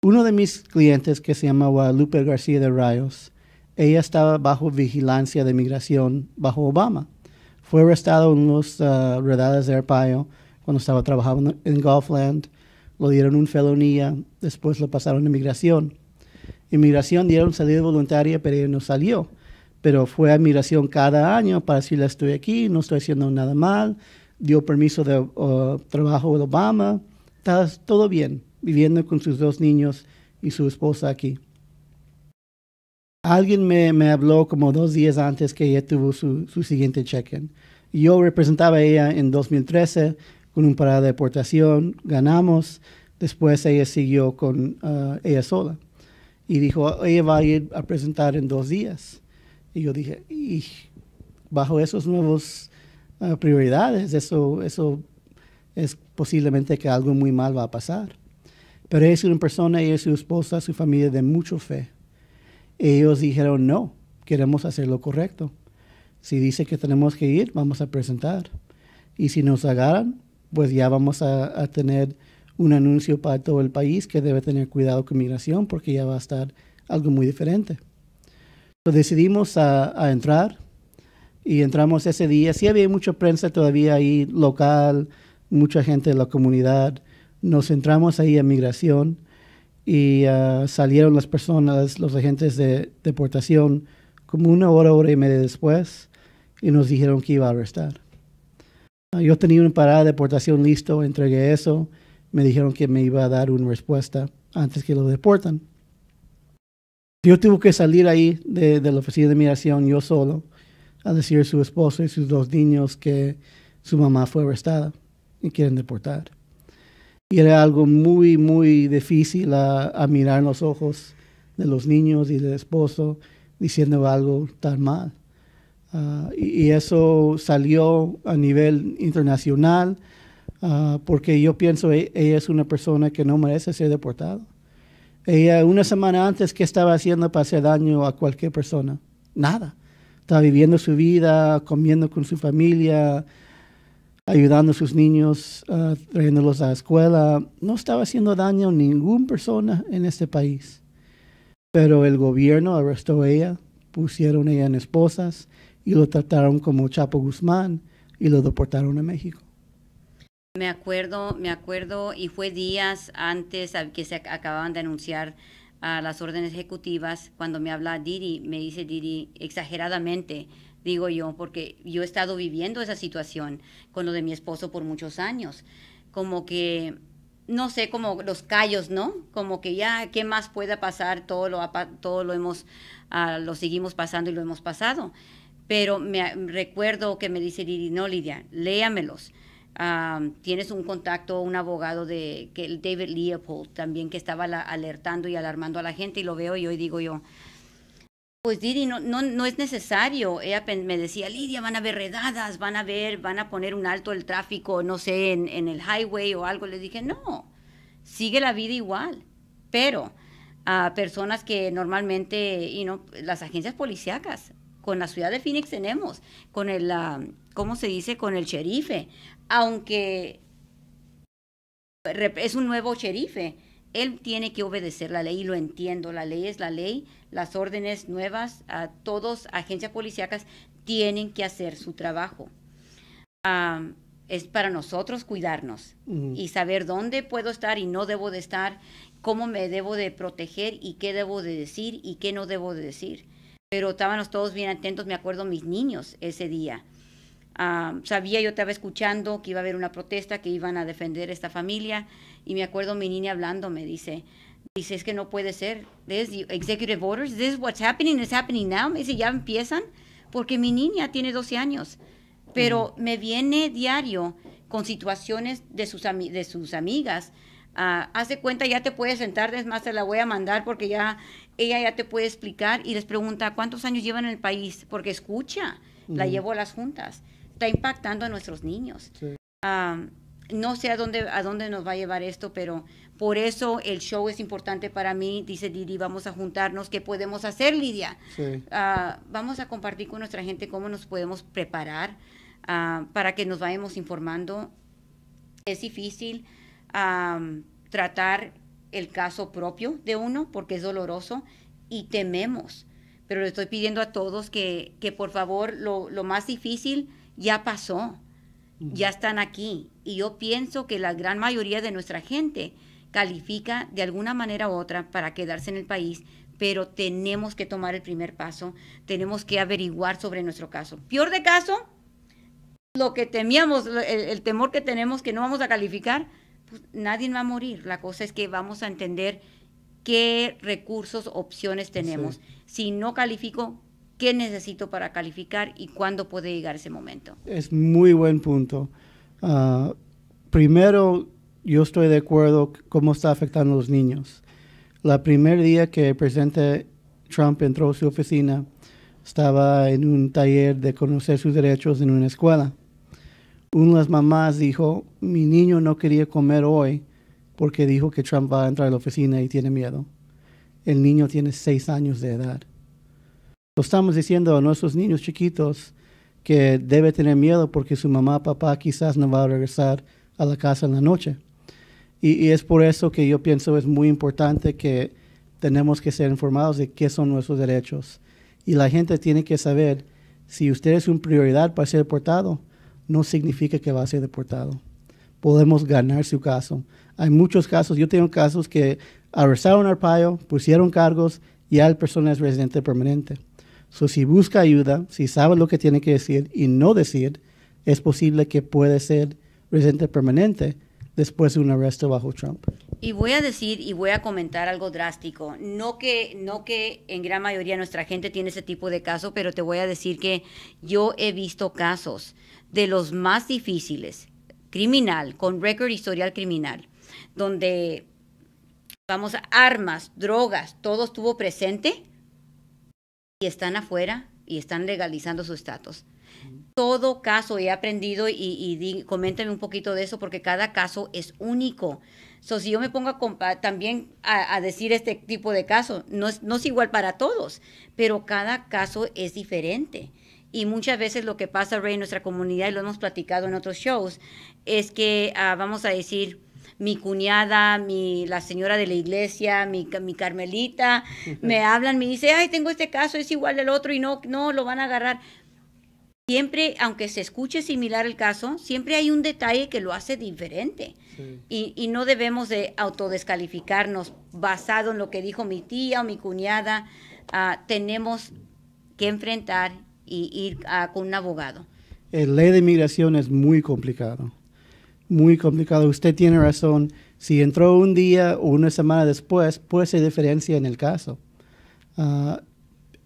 Uno de mis clientes que se llama Guadalupe García de Rayos, ella estaba bajo vigilancia de migración bajo Obama. Fue arrestado en los uh, redadas de Arpaio cuando estaba trabajando en Golfland. Lo dieron un felonía, después lo pasaron a migración inmigración dieron salida voluntaria, pero ella no salió. Pero fue a inmigración cada año para decirle estoy aquí, no estoy haciendo nada mal, dio permiso de uh, trabajo de Obama, está todo bien, viviendo con sus dos niños y su esposa aquí. Alguien me, habló como dos días antes que ella tuvo su, siguiente check-in. Yo representaba a ella en 2013 con un parada de deportación, ganamos, después ella siguió con uh, ella sola y dijo, ella va a ir a presentar en dos días. Y yo dije, y bajo esos nuevos ah, prioridades, eso, eso es posiblemente que algo muy mal va a pasar. Pero es una persona, y es su esposa, su familia de mucho fe. Ellos dijeron, no, queremos hacer lo correcto. Si dice que tenemos que ir, vamos a presentar. Y si nos agarran, pues ya vamos a tener un anuncio para todo el país que debe tener cuidado con migración porque ya va a estar algo muy diferente. Entonces decidimos a, entrar y entramos ese día. Sí había mucha prensa todavía ahí local, mucha gente de la comunidad. Nos entramos ahí a migración y ah, salieron las personas, los agentes de deportación, como una hora, hora y media después y nos dijeron que iba a arrestar. Ah, yo tenía un parada de deportación listo, entregué eso me dijeron que me iba a dar una respuesta antes que lo deportan. Yo tuve que salir ahí de, la oficina de migración yo solo a decir a su esposo y sus dos niños que su mamá fue arrestada y quieren deportar. Y era algo muy, muy difícil a, mirar en los ojos de los niños y del esposo diciendo algo tan mal. Ah, y, eso salió a nivel internacional, Ah, porque yo pienso e, ella es una persona que no merece ser deportada. Ella una semana antes, ¿qué estaba haciendo para hacer daño a cualquier persona? Nada. Estaba viviendo su vida, comiendo con su familia, ayudando a sus niños, ah, trayéndolos a la escuela. No estaba haciendo daño a ninguna persona en este país. Pero el gobierno arrestó a ella, pusieron a ella en esposas y lo trataron como Chapo Guzmán y lo deportaron a México. Me acuerdo, me acuerdo, y fue días antes que se acababan de anunciar a las órdenes ejecutivas, cuando me habla Didi, me dice Didi exageradamente, digo yo, porque yo he estado viviendo esa situación con lo de mi esposo por muchos años, como que, no sé, como los callos, ¿no? Como que ya, ¿qué más pueda pasar? Todo lo, todo lo hemos, ah, lo seguimos pasando y lo hemos pasado. Pero me recuerdo que me dice Didi, no, Lidia, léamelos tienes un contacto, un abogado de que el David Leopold también que estaba alertando y alarmando a la gente y lo veo y hoy digo yo, pues Didi, no, no, es necesario. Ella me decía, Lidia, van a haber redadas, van a ver, van a poner un alto el tráfico, no sé, en, el highway o algo. Le dije, no, sigue la vida igual. Pero a personas que normalmente, y no, las agencias policíacas, con la ciudad de Phoenix tenemos, con el, ¿cómo se dice? Con el sherife, aunque es un nuevo sherife, él tiene que obedecer la ley y lo entiendo. La ley es la ley, las órdenes nuevas, a todos agencias policíacas tienen que hacer su trabajo. es para nosotros cuidarnos y saber dónde puedo estar y no debo de estar, cómo me debo de proteger y qué debo de decir y qué no debo de decir. Pero estábamos todos bien atentos, me acuerdo mis niños ese día sabía, yo estaba escuchando que iba a haber una protesta, que iban a defender esta familia. Y me acuerdo mi niña hablando, me dice, dice, es que no puede ser. There's executive orders, this is what's happening, it's happening now. Me dice, ya empiezan, porque mi niña tiene 12 años. Pero mm. me viene diario con situaciones de sus, de sus amigas. Ah, hace cuenta, ya te puedes sentar, es más, te la voy a mandar porque ya ella ya te puede explicar y les pregunta cuántos años llevan en el país, porque escucha, la mm. llevo a las juntas está impactando a nuestros niños. no sé a dónde, a dónde nos va a llevar esto, pero por eso el show es importante para mí, dice Didi, vamos a juntarnos, ¿qué podemos hacer, Lidia? Ah, vamos a compartir con nuestra gente cómo nos podemos preparar ah, para que nos vayamos informando. Es difícil tratar el caso propio de uno porque es doloroso y tememos, pero le estoy pidiendo a todos que, por favor lo, lo más difícil ya pasó, ya están aquí. Y yo pienso que la gran mayoría de nuestra gente califica de alguna manera u otra para quedarse en el país, pero tenemos que tomar el primer paso, tenemos que averiguar sobre nuestro caso. Peor de caso, lo que temíamos, el, temor que tenemos que no vamos a calificar, pues nadie va a morir. La cosa es que vamos a entender qué recursos, opciones tenemos. Si no califico, qué necesito para calificar y cuándo puede llegar ese momento. Es muy buen punto. Ah, primero, yo estoy de acuerdo cómo está afectando a los niños. La primer día que el presidente Trump entró a su oficina, estaba en un taller de conocer sus derechos en una escuela. Una de las mamás dijo, mi niño no quería comer hoy porque dijo que Trump va a entrar a la oficina y tiene miedo. El niño tiene seis años de edad. Lo estamos diciendo a nuestros niños chiquitos que debe tener miedo porque su mamá, papá quizás no va a regresar a la casa en la noche. Y, es por eso que yo pienso es muy importante que tenemos que ser informados de qué son nuestros derechos. Y la gente tiene que saber si usted es una prioridad para ser deportado, no significa que va a ser deportado. Podemos ganar su caso. Hay muchos casos, yo tengo casos que arrestaron a Arpaio, pusieron cargos y ya la persona es residente permanente. So, si busca ayuda, si sabe lo que tiene que decir y no decir, es posible que puede ser residente permanente después de un arresto bajo Trump. Y voy a decir y voy a comentar algo drástico. No que, no que en gran mayoría nuestra gente tiene ese tipo de caso, pero te voy a decir que yo he visto casos de los más difíciles, criminal, con récord historial criminal, donde vamos armas, drogas, todo estuvo presente y están afuera y están legalizando su estatus. Todo caso he aprendido y, y coméntame un poquito de eso porque cada caso es único. So, si yo me pongo a también a, decir este tipo de caso, no es, no es igual para todos, pero cada caso es diferente. Y muchas veces lo que pasa, Rey, en nuestra comunidad, y lo hemos platicado en otros shows, es que ah, vamos a decir, mi cuñada, mi, la señora de la iglesia, mi, mi carmelita, me hablan, me dicen, ay, tengo este caso, es igual del otro y no, no, lo van a agarrar. Siempre, aunque se escuche similar el caso, siempre hay un detalle que lo hace diferente. Y, no debemos de autodescalificarnos basado en lo que dijo mi tía o mi cuñada. Ah, tenemos que enfrentar y ir ah, con un abogado. La ley de inmigración es muy complicado muy complicado. Usted tiene razón. Si entró un día o una semana después, puede ser diferencia en el caso. Ah,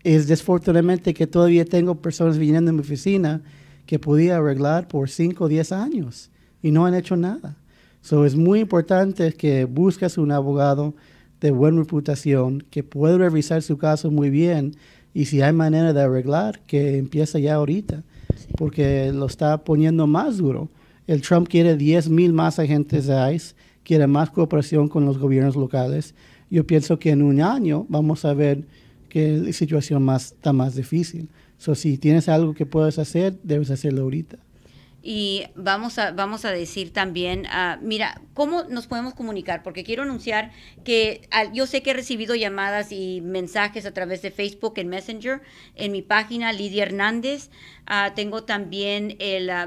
es desfortunadamente que todavía tengo personas viniendo a mi oficina que podía arreglar por 5 o 10 años y no han hecho nada. So, es muy importante que busques un abogado de buena reputación que pueda revisar su caso muy bien y si hay manera de arreglar, que empiece ya ahorita, porque lo está poniendo más duro. El Trump quiere mil más agentes de ICE, quiere más cooperación con los gobiernos locales. Yo pienso que en un año vamos a ver que la situación más, está más difícil. So, si tienes algo que puedes hacer, debes hacerlo ahorita. Y vamos a, vamos a decir también, ah, mira, ¿cómo nos podemos comunicar? Porque quiero anunciar que ah, yo sé que he recibido llamadas y mensajes a través de Facebook en Messenger, en mi página Lidia Hernández. Ah, tengo también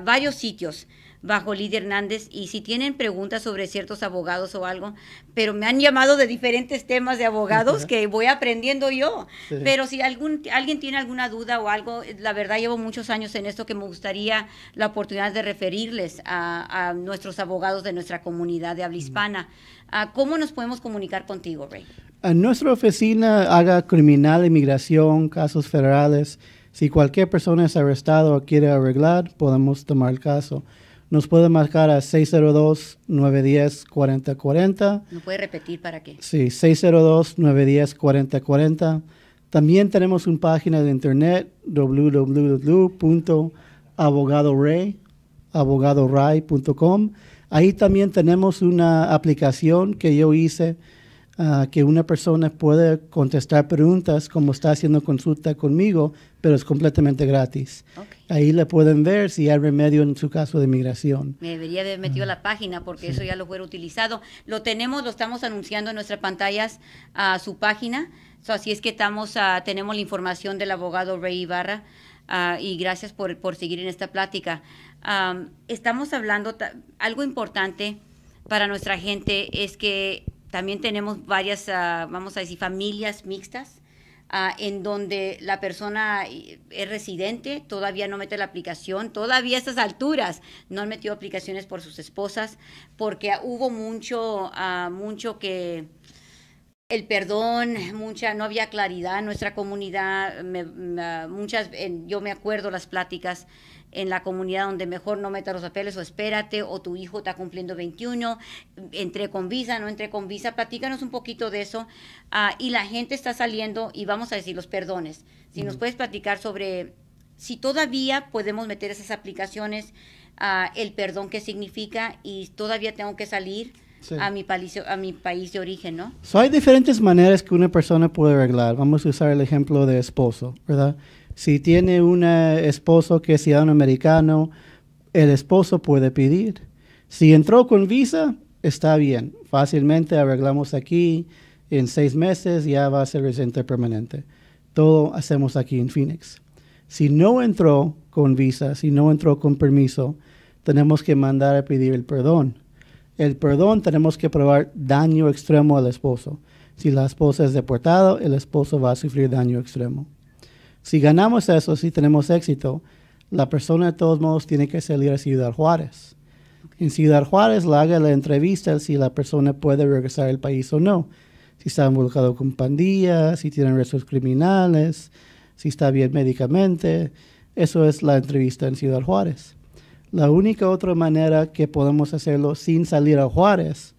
varios sitios bajo Lidia Hernández. Y si tienen preguntas sobre ciertos abogados o algo, pero me han llamado de diferentes temas de abogados que voy aprendiendo yo. Pero si algún, alguien tiene alguna duda o algo, la verdad llevo muchos años en esto que me gustaría la oportunidad de referirles a, nuestros abogados de nuestra comunidad de habla hispana. ¿Cómo nos podemos comunicar contigo, Ray? nuestra oficina haga criminal, inmigración, casos federales. Si cualquier persona es arrestada o quiere arreglar, podemos tomar el caso. Nos puede marcar a 602-910-4040. ¿No puede repetir para qué? Sí, 602-910-4040. También tenemos una página de internet, www.abogadoray.com. Ahí también tenemos una aplicación que yo hice que una persona puede contestar preguntas como está haciendo consulta conmigo, pero es completamente gratis. Ahí le pueden ver si hay remedio en su caso de migración. Me debería haber metido la página porque eso ya lo hubiera utilizado. Lo tenemos, lo estamos anunciando en nuestras pantallas a su página. así es que estamos, ah, tenemos la información del abogado Rey Ibarra. Ah, y gracias por, seguir en esta plática. estamos hablando, algo importante para nuestra gente es que también tenemos varias, ah, vamos a decir, familias mixtas. Ah, en donde la persona eh, es residente, todavía no mete la aplicación, todavía a estas alturas no han metido aplicaciones por sus esposas, porque hubo mucho, ah, mucho que el perdón, mucha, no había claridad en nuestra comunidad, muchas, yo me acuerdo las pláticas en la comunidad donde mejor no metas los papeles o espérate, o tu hijo está cumpliendo 21, entré con visa, no entré con visa, platícanos un poquito de eso. Ah, y la gente está saliendo y vamos a decir los perdones. Si nos puedes platicar sobre si todavía podemos meter esas aplicaciones, ah, el perdón que significa y todavía tengo que salir. a, mi país, a mi país de origen, ¿no? hay diferentes maneras que una persona puede arreglar. Vamos a usar el ejemplo de esposo, ¿verdad? Si tiene un eh, esposo que es ciudadano americano, el esposo puede pedir. Si entró con visa, está bien. Fácilmente arreglamos aquí. En seis meses ya va a ser residente permanente. Todo hacemos aquí en Phoenix. Si no entró con visa, si no entró con permiso, tenemos que mandar a pedir el perdón. El perdón tenemos que probar daño extremo al esposo. Si la esposa es deportada, el esposo va a sufrir daño extremo. Si ganamos eso, si tenemos éxito, la persona de todos modos tiene que salir a Ciudad Juárez. En Ciudad Juárez la haga la entrevista si la persona puede regresar al país o no. Si está involucrado con pandillas, si tiene restos criminales, si está bien médicamente. Eso es la entrevista en Ciudad Juárez. La única otra manera que podemos hacerlo sin salir a Juárez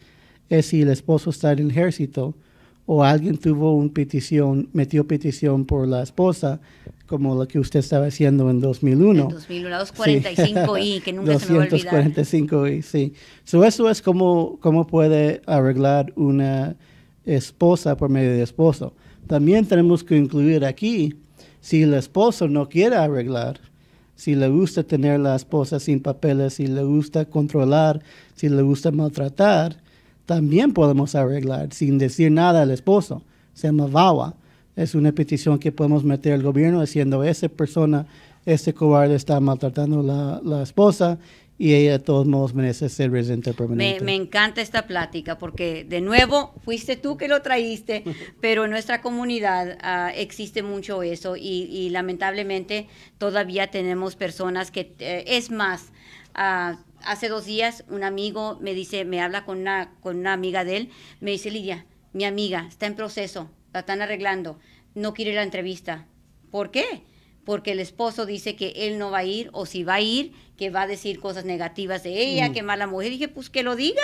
es si el esposo está en el ejército o alguien tuvo una petición, metió petición por la esposa, como lo que usted estaba haciendo en 2001. En 2001, 245 i que nunca se me va a olvidar. i sí. eso es como, cómo puede arreglar una esposa por medio de esposo. También tenemos que incluir aquí, si el esposo no quiere arreglar, si le gusta tener la esposa sin papeles, si le gusta controlar, si le gusta maltratar, también podemos arreglar sin decir nada al esposo. Se llama VAWA. Es una petición que podemos meter al gobierno diciendo, esa persona, ese cobarde está maltratando a la esposa y ella de todos modos merece ser residente permanente. Me, encanta esta plática porque de nuevo fuiste tú que lo traíste, pero en nuestra comunidad ah, existe mucho eso y, lamentablemente todavía tenemos personas que eh, es más. Ah, hace dos días un amigo me dice, me habla con una, con una amiga de él, me dice, Lidia, mi amiga está en proceso, la están arreglando, no quiere ir a la entrevista. ¿Por qué? Porque el esposo dice que él no va a ir o si va a ir, que va a decir cosas negativas de ella, que mala mujer. dije, pues que lo diga.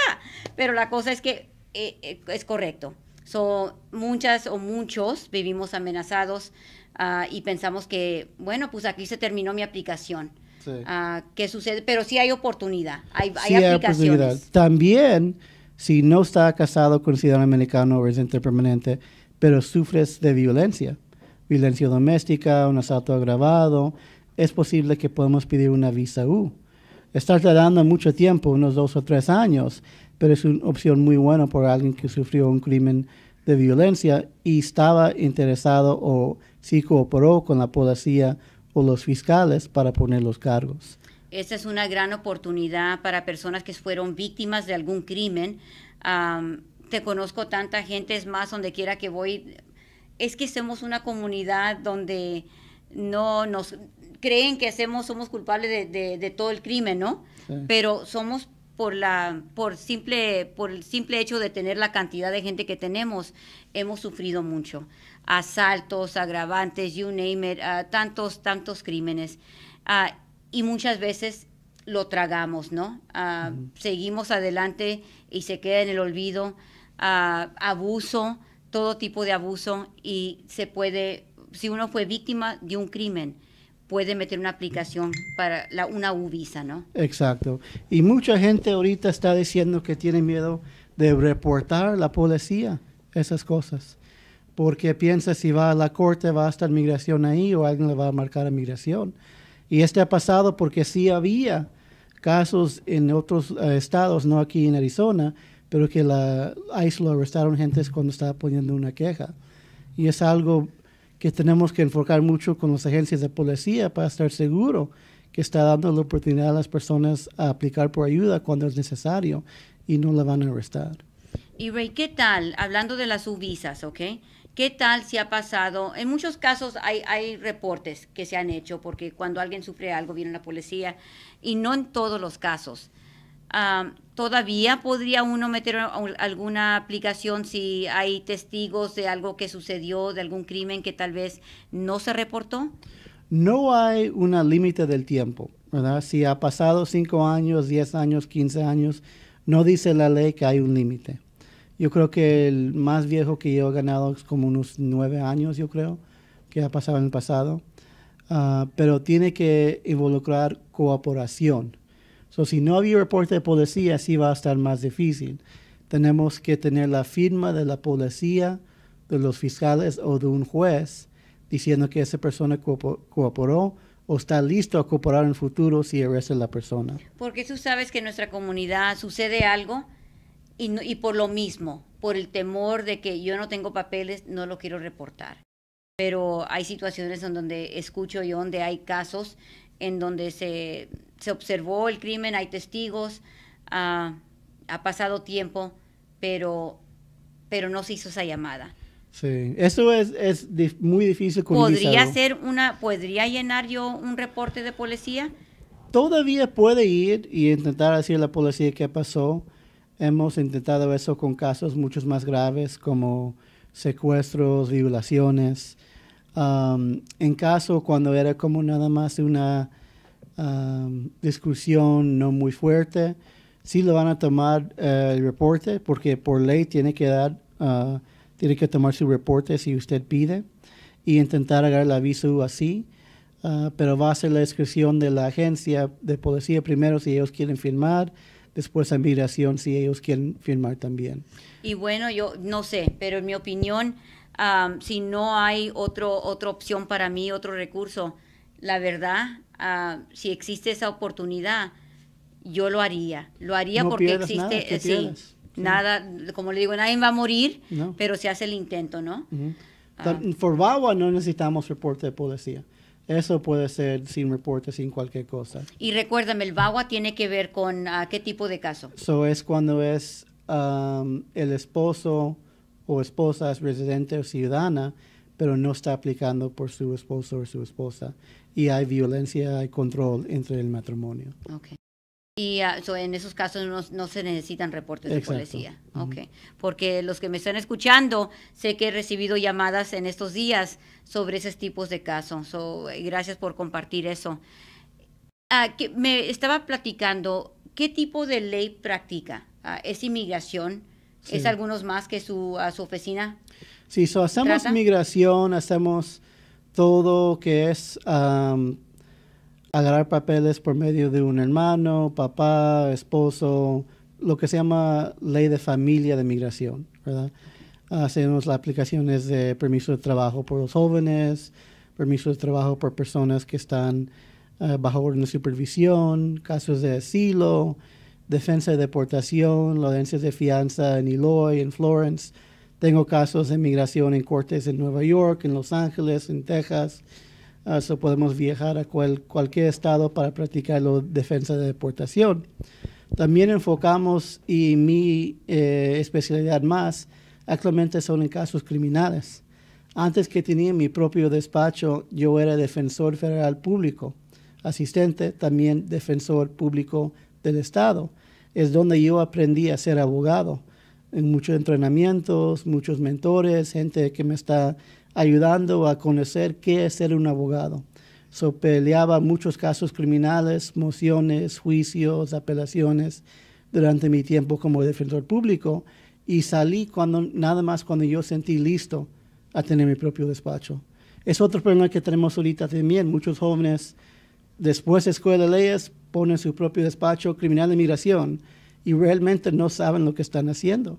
Pero la cosa es que eh, eh, es correcto. So, muchas o muchos vivimos amenazados ah, y pensamos que, bueno, pues aquí se terminó mi aplicación Ah, qué que sucede, pero sí hay oportunidad, hay, aplicaciones. También, si no está casado con ciudadano americano o residente permanente, pero sufres de violencia, violencia doméstica, un asalto agravado, es posible que podamos pedir una visa U. Está tardando mucho tiempo, unos dos o tres años, pero es una opción muy buena por alguien que sufrió un crimen de violencia y estaba interesado o sí cooperó con la policía o los fiscales para poner los cargos. Esta es una gran oportunidad para personas que fueron víctimas de algún crimen. te conozco tanta gente, es más, donde quiera que voy, es que somos una comunidad donde no nos creen que hacemos, somos culpables de, todo el crimen, ¿no? Pero somos por la por simple por el simple hecho de tener la cantidad de gente que tenemos hemos sufrido mucho asaltos, agravantes, you name it, ah, tantos, tantos crímenes. Ah, y muchas veces lo tragamos, ¿no? Ah, seguimos adelante y se queda en el olvido. abuso, todo tipo de abuso y se puede, si uno fue víctima de un crimen, puede meter una aplicación para la, una uvisa, ¿no? Exacto. Y mucha gente ahorita está diciendo que tiene miedo de reportar a la policía esas cosas porque piensa si va a la corte va a estar migración ahí o alguien le va a marcar a migración. Y este ha pasado porque sí había casos en otros eh, estados, no aquí en Arizona, pero que la ICE lo arrestaron gente cuando estaba poniendo una queja. Y es algo que tenemos que enfocar mucho con las agencias de policía para estar seguro que está dando la oportunidad a las personas a aplicar por ayuda cuando es necesario y no la van a arrestar. Y Ray, ¿qué tal? Hablando de las visas, ¿ok? ¿Qué tal si ha pasado? En muchos casos hay, reportes que se han hecho porque cuando alguien sufre algo viene la policía y no en todos los casos. todavía podría uno meter alguna aplicación si hay testigos de algo que sucedió, de algún crimen que tal vez no se reportó? No hay una límite del tiempo, ¿verdad? Si ha pasado 5 años, 10 años, 15 años, no dice la ley que hay un límite. Yo creo que el más viejo que yo he ganado es como unos nueve años, yo creo, que ha pasado en el pasado. Ah, pero tiene que involucrar cooperación. So, si no había reporte de policía, sí va a estar más difícil. Tenemos que tener la firma de la policía, de los fiscales o de un juez diciendo que esa persona cooperó o está listo a cooperar en el futuro si arresta la persona. Porque tú sabes que en nuestra comunidad sucede algo y, por lo mismo, por el temor de que yo no tengo papeles, no lo quiero reportar. Pero hay situaciones en donde escucho yo, donde hay casos en donde se, se observó el crimen, hay testigos, ah, ha pasado tiempo, pero, pero no se hizo esa llamada. Sí, eso es, muy difícil ¿Podría una, podría llenar yo un reporte de policía? Todavía puede ir y intentar decir a la policía qué pasó, Hemos intentado eso con casos muchos más graves como secuestros, violaciones. en caso cuando era como nada más una discusión no muy fuerte, sí lo van a tomar eh, el reporte porque por ley tiene que dar, ah, tiene que tomar su reporte si usted pide y intentar agarrar el aviso así. Ah, pero va a ser la descripción de la agencia de policía primero si ellos quieren firmar después a migración si ellos quieren firmar también. Y bueno, yo no sé, pero en mi opinión, si no hay otro, otra opción para mí, otro recurso, la verdad, ah, si existe esa oportunidad, yo lo haría. Lo haría porque existe... Nada, sí, Nada, como le digo, nadie va a morir, pero se hace el intento, ¿no? Ah. no necesitamos reporte de policía. Eso puede ser sin reporte, sin cualquier cosa. Y recuérdame, el VAWA tiene que ver con ah, qué tipo de caso. Eso es cuando es um, el esposo o esposa es residente o ciudadana, pero no está aplicando por su esposo o su esposa. Y hay violencia, hay control entre el matrimonio. Okay. Y ah, en esos casos no, se necesitan reportes de policía. Porque los que me están escuchando, sé que he recibido llamadas en estos días sobre esos tipos de casos. gracias por compartir eso. Ah, que me estaba platicando, ¿qué tipo de ley practica? Ah, ¿Es inmigración? ¿Es algunos más que su, a su oficina? Sí, hacemos inmigración, hacemos todo que es agarrar papeles por medio de un hermano, papá, esposo, lo que se llama ley de familia de migración, ¿verdad? Hacemos las aplicaciones de permiso de trabajo por los jóvenes, permiso de trabajo por personas que están eh, bajo orden de supervisión, casos de asilo, defensa de deportación, audiencias de fianza en Illinois, en Florence. Tengo casos de migración en cortes en Nueva York, en Los Ángeles, en Texas. Uh, podemos viajar a cualquier estado para practicar la defensa de deportación. También enfocamos, y mi eh, especialidad más, actualmente son en casos criminales. Antes que tenía mi propio despacho, yo era defensor federal público, asistente también defensor público del Estado. Es donde yo aprendí a ser abogado, en muchos entrenamientos, muchos mentores, gente que me está ayudando a conocer qué es ser un abogado. So, peleaba muchos casos criminales, mociones, juicios, apelaciones durante mi tiempo como defensor público y salí cuando, nada más cuando yo sentí listo a tener mi propio despacho. Es otro problema que tenemos ahorita también. Muchos jóvenes después de escuela de leyes ponen su propio despacho criminal de migración y realmente no saben lo que están haciendo.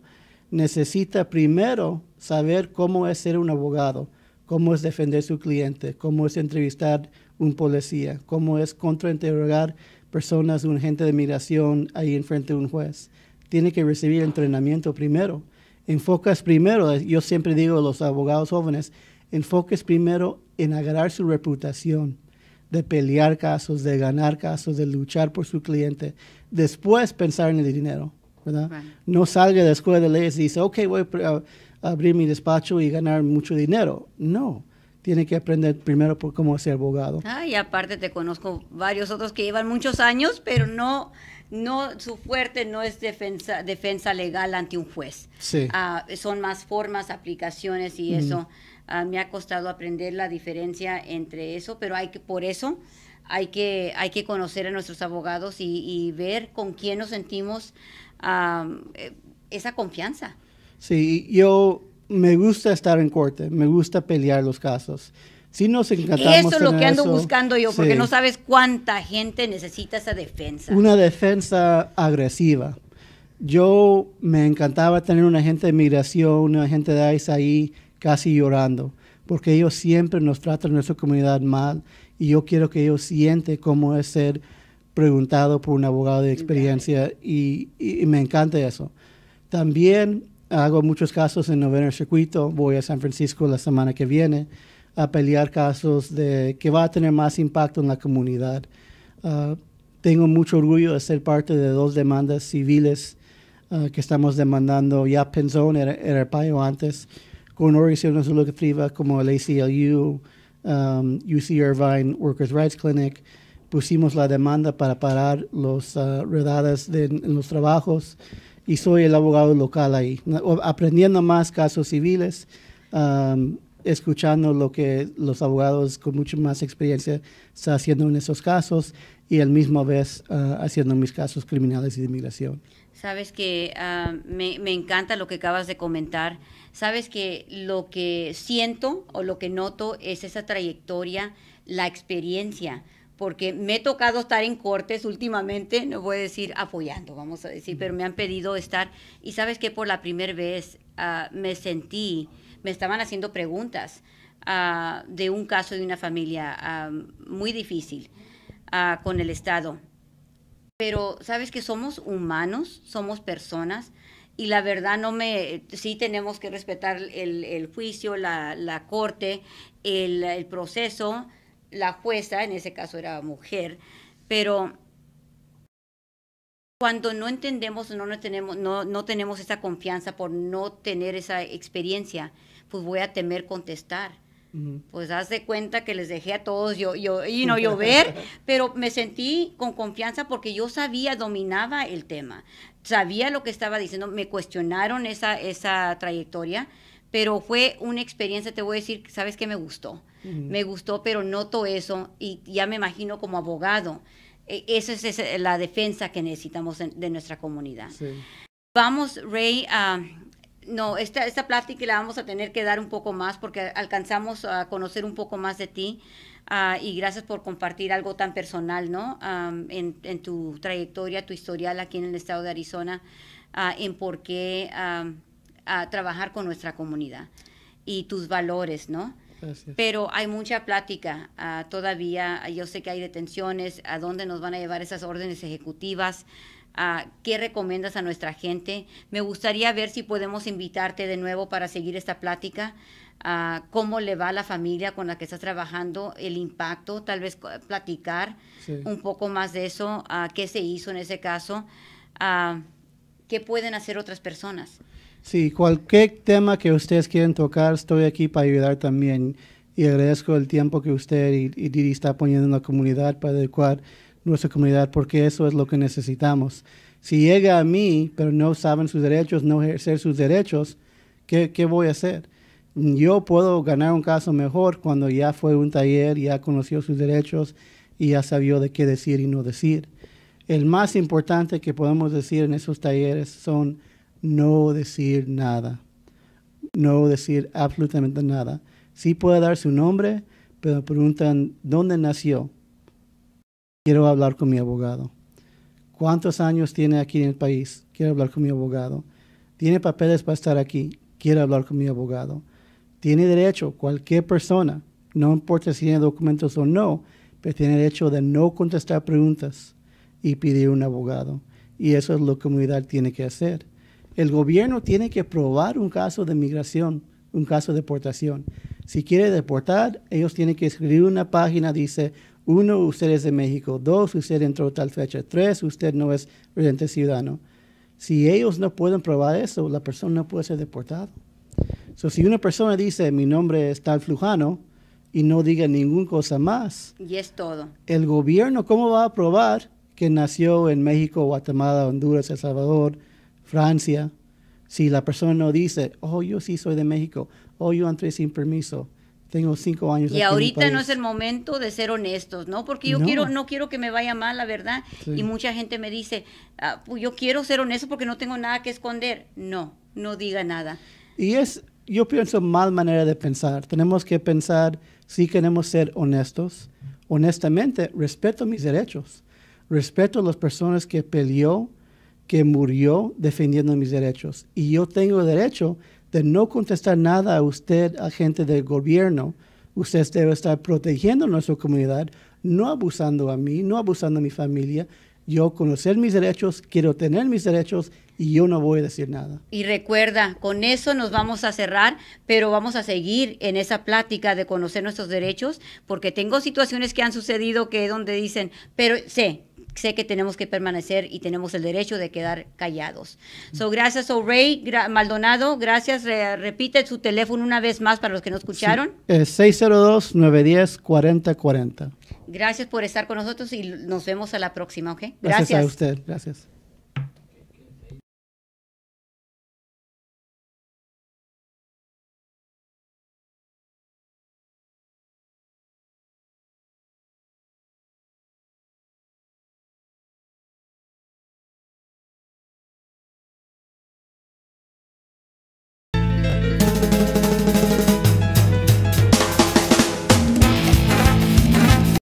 Necesita primero saber cómo es ser un abogado, cómo es defender su cliente, cómo es entrevistar un policía, cómo es contrainterrogar personas, un agente de migración ahí enfrente de un juez. Tiene que recibir entrenamiento primero. Enfocas primero, yo siempre digo a los abogados jóvenes, enfoques primero en agarrar su reputación, de pelear casos, de ganar casos, de luchar por su cliente. Después pensar en el dinero. ¿verdad? No salga de la escuela de leyes y dice, ok, voy a abrir mi despacho y ganar mucho dinero. No, tiene que aprender primero por cómo ser abogado. Ah, y aparte te conozco varios otros que llevan muchos años, pero no, no su fuerte no es defensa, defensa legal ante un juez. Ah, son más formas, aplicaciones y eso. Ah, me ha costado aprender la diferencia entre eso, pero hay que, por eso hay que, hay que conocer a nuestros abogados y, ver con quién nos sentimos ah, eh, esa confianza. Sí, yo me gusta estar en corte, me gusta pelear los casos. Sí nos encantamos. Eso es lo que ando buscando yo, porque no sabes cuánta gente necesita esa defensa. Una defensa agresiva. Yo me encantaba tener una gente de migración, una gente de ICE ahí casi llorando, porque ellos siempre nos tratan en nuestra comunidad mal y yo quiero que ellos sienten cómo es ser preguntado por un abogado de experiencia y me encanta eso. También hago muchos casos en noveno circuito, voy a San Francisco la semana que viene a pelear casos de que va a tener más impacto en la comunidad. Ah, tengo mucho orgullo de ser parte de dos demandas civiles ah, que estamos demandando ya Penzón era, el payo antes con organizaciones lucrativas como el ACLU, UC um, Irvine Workers Rights Clinic. Pusimos la demanda para parar las ah, redadas de, en los trabajos y soy el abogado local ahí, aprendiendo más casos civiles, escuchando lo que los abogados con mucha más experiencia están haciendo en esos casos y al mismo vez ah, haciendo mis casos criminales y de inmigración. Sabes que ah, me, me, encanta lo que acabas de comentar. Sabes que lo que siento o lo que noto es esa trayectoria, la experiencia porque me he tocado estar en cortes últimamente, no voy a decir apoyando, vamos a decir, pero me han pedido estar, y sabes que por la primera vez ah, me sentí, me estaban haciendo preguntas ah, de un caso de una familia ah, muy difícil con el Estado. Pero sabes que somos humanos, somos personas, y la verdad no me, sí tenemos que respetar el, juicio, la, corte, el proceso, la jueza, en ese caso era mujer, pero cuando no entendemos, no, no tenemos, no, tenemos esa confianza por no tener esa experiencia, pues voy a temer contestar. Pues haz de cuenta que les dejé a todos yo, yo, y no llover, pero me sentí con confianza porque yo sabía, dominaba el tema, sabía lo que estaba diciendo, me cuestionaron esa, esa trayectoria, pero fue una experiencia, te voy a decir, ¿sabes qué me gustó? me gustó, pero noto eso y ya me imagino como abogado. E, esa es, la defensa que necesitamos de nuestra comunidad. Vamos, Rey, no, esta, esta plática la vamos a tener que dar un poco más porque alcanzamos a conocer un poco más de ti y gracias por compartir algo tan personal, ¿no? en, tu trayectoria, tu historial aquí en el estado de Arizona, en por qué a trabajar con nuestra comunidad y tus valores, ¿no? Pero hay mucha plática ah, todavía. Ah, yo sé que hay detenciones, a dónde nos van a llevar esas órdenes ejecutivas. Ah, ¿Qué recomiendas a nuestra gente? Me gustaría ver si podemos invitarte de nuevo para seguir esta plática. cómo le va a la familia con la que estás trabajando, el impacto, tal vez platicar un poco más de eso, qué se hizo en ese caso, qué pueden hacer otras personas. Sí, cualquier tema que ustedes quieran tocar, estoy aquí para ayudar también. Y agradezco el tiempo que usted y, Didi está poniendo en la comunidad para adecuar nuestra comunidad, porque eso es lo que necesitamos. Si llega a mí, pero no saben sus derechos, no ejercer sus derechos, ¿qué, qué voy a hacer? Yo puedo ganar un caso mejor cuando ya fue un taller, ya conoció sus derechos y ya sabió de qué decir y no decir. El más importante que podemos decir en esos talleres son no decir nada, no decir absolutamente nada. Sí puede dar su nombre, pero preguntan dónde nació. Quiero hablar con mi abogado. ¿Cuántos años tiene aquí en el país? Quiero hablar con mi abogado. ¿Tiene papeles para estar aquí? Quiero hablar con mi abogado. Tiene derecho cualquier persona, no importa si tiene documentos o no, pero tiene derecho de no contestar preguntas y pedir un abogado. Y eso es lo que la comunidad tiene que hacer. El gobierno tiene que probar un caso de migración, un caso de deportación. Si quiere deportar, ellos tienen que escribir una página, dice, uno, usted es de México, dos, usted entró tal fecha, tres, usted no es residente ciudadano. Si ellos no pueden probar eso, la persona no puede ser deportada. So, si una persona dice, mi nombre es tal flujano, y no diga ninguna cosa más. Y es todo. El gobierno, ¿cómo va a probar que nació en México, Guatemala, Honduras, El Salvador, Francia, si la persona no dice, oh, yo sí soy de México, oh, yo entré sin permiso, tengo cinco años. Y ahorita no es el momento de ser honestos, ¿no? Porque yo no. quiero, no quiero que me vaya mal, la verdad. Y mucha gente me dice, ah, pues yo quiero ser honesto porque no tengo nada que esconder. No, no diga nada. Y es, yo pienso, mal manera de pensar. Tenemos que pensar, si queremos ser honestos, honestamente, respeto mis derechos, respeto a las personas que peleó que murió defendiendo mis derechos. Y yo tengo derecho de no contestar nada a usted, agente del gobierno. Usted debe estar protegiendo nuestra comunidad, no abusando a mí, no abusando a mi familia. Yo conocer mis derechos, quiero tener mis derechos y yo no voy a decir nada. Y recuerda, con eso nos vamos a cerrar, pero vamos a seguir en esa plática de conocer nuestros derechos, porque tengo situaciones que han sucedido que es donde dicen, pero sé, sé que tenemos que permanecer y tenemos el derecho de quedar callados. So, gracias, O'Reilly Maldonado. Gracias. repite su teléfono una vez más para los que no escucharon. 602-910-4040. Eh, gracias por estar con nosotros y nos vemos a la próxima, ¿ok? Gracias. Gracias a usted. Gracias.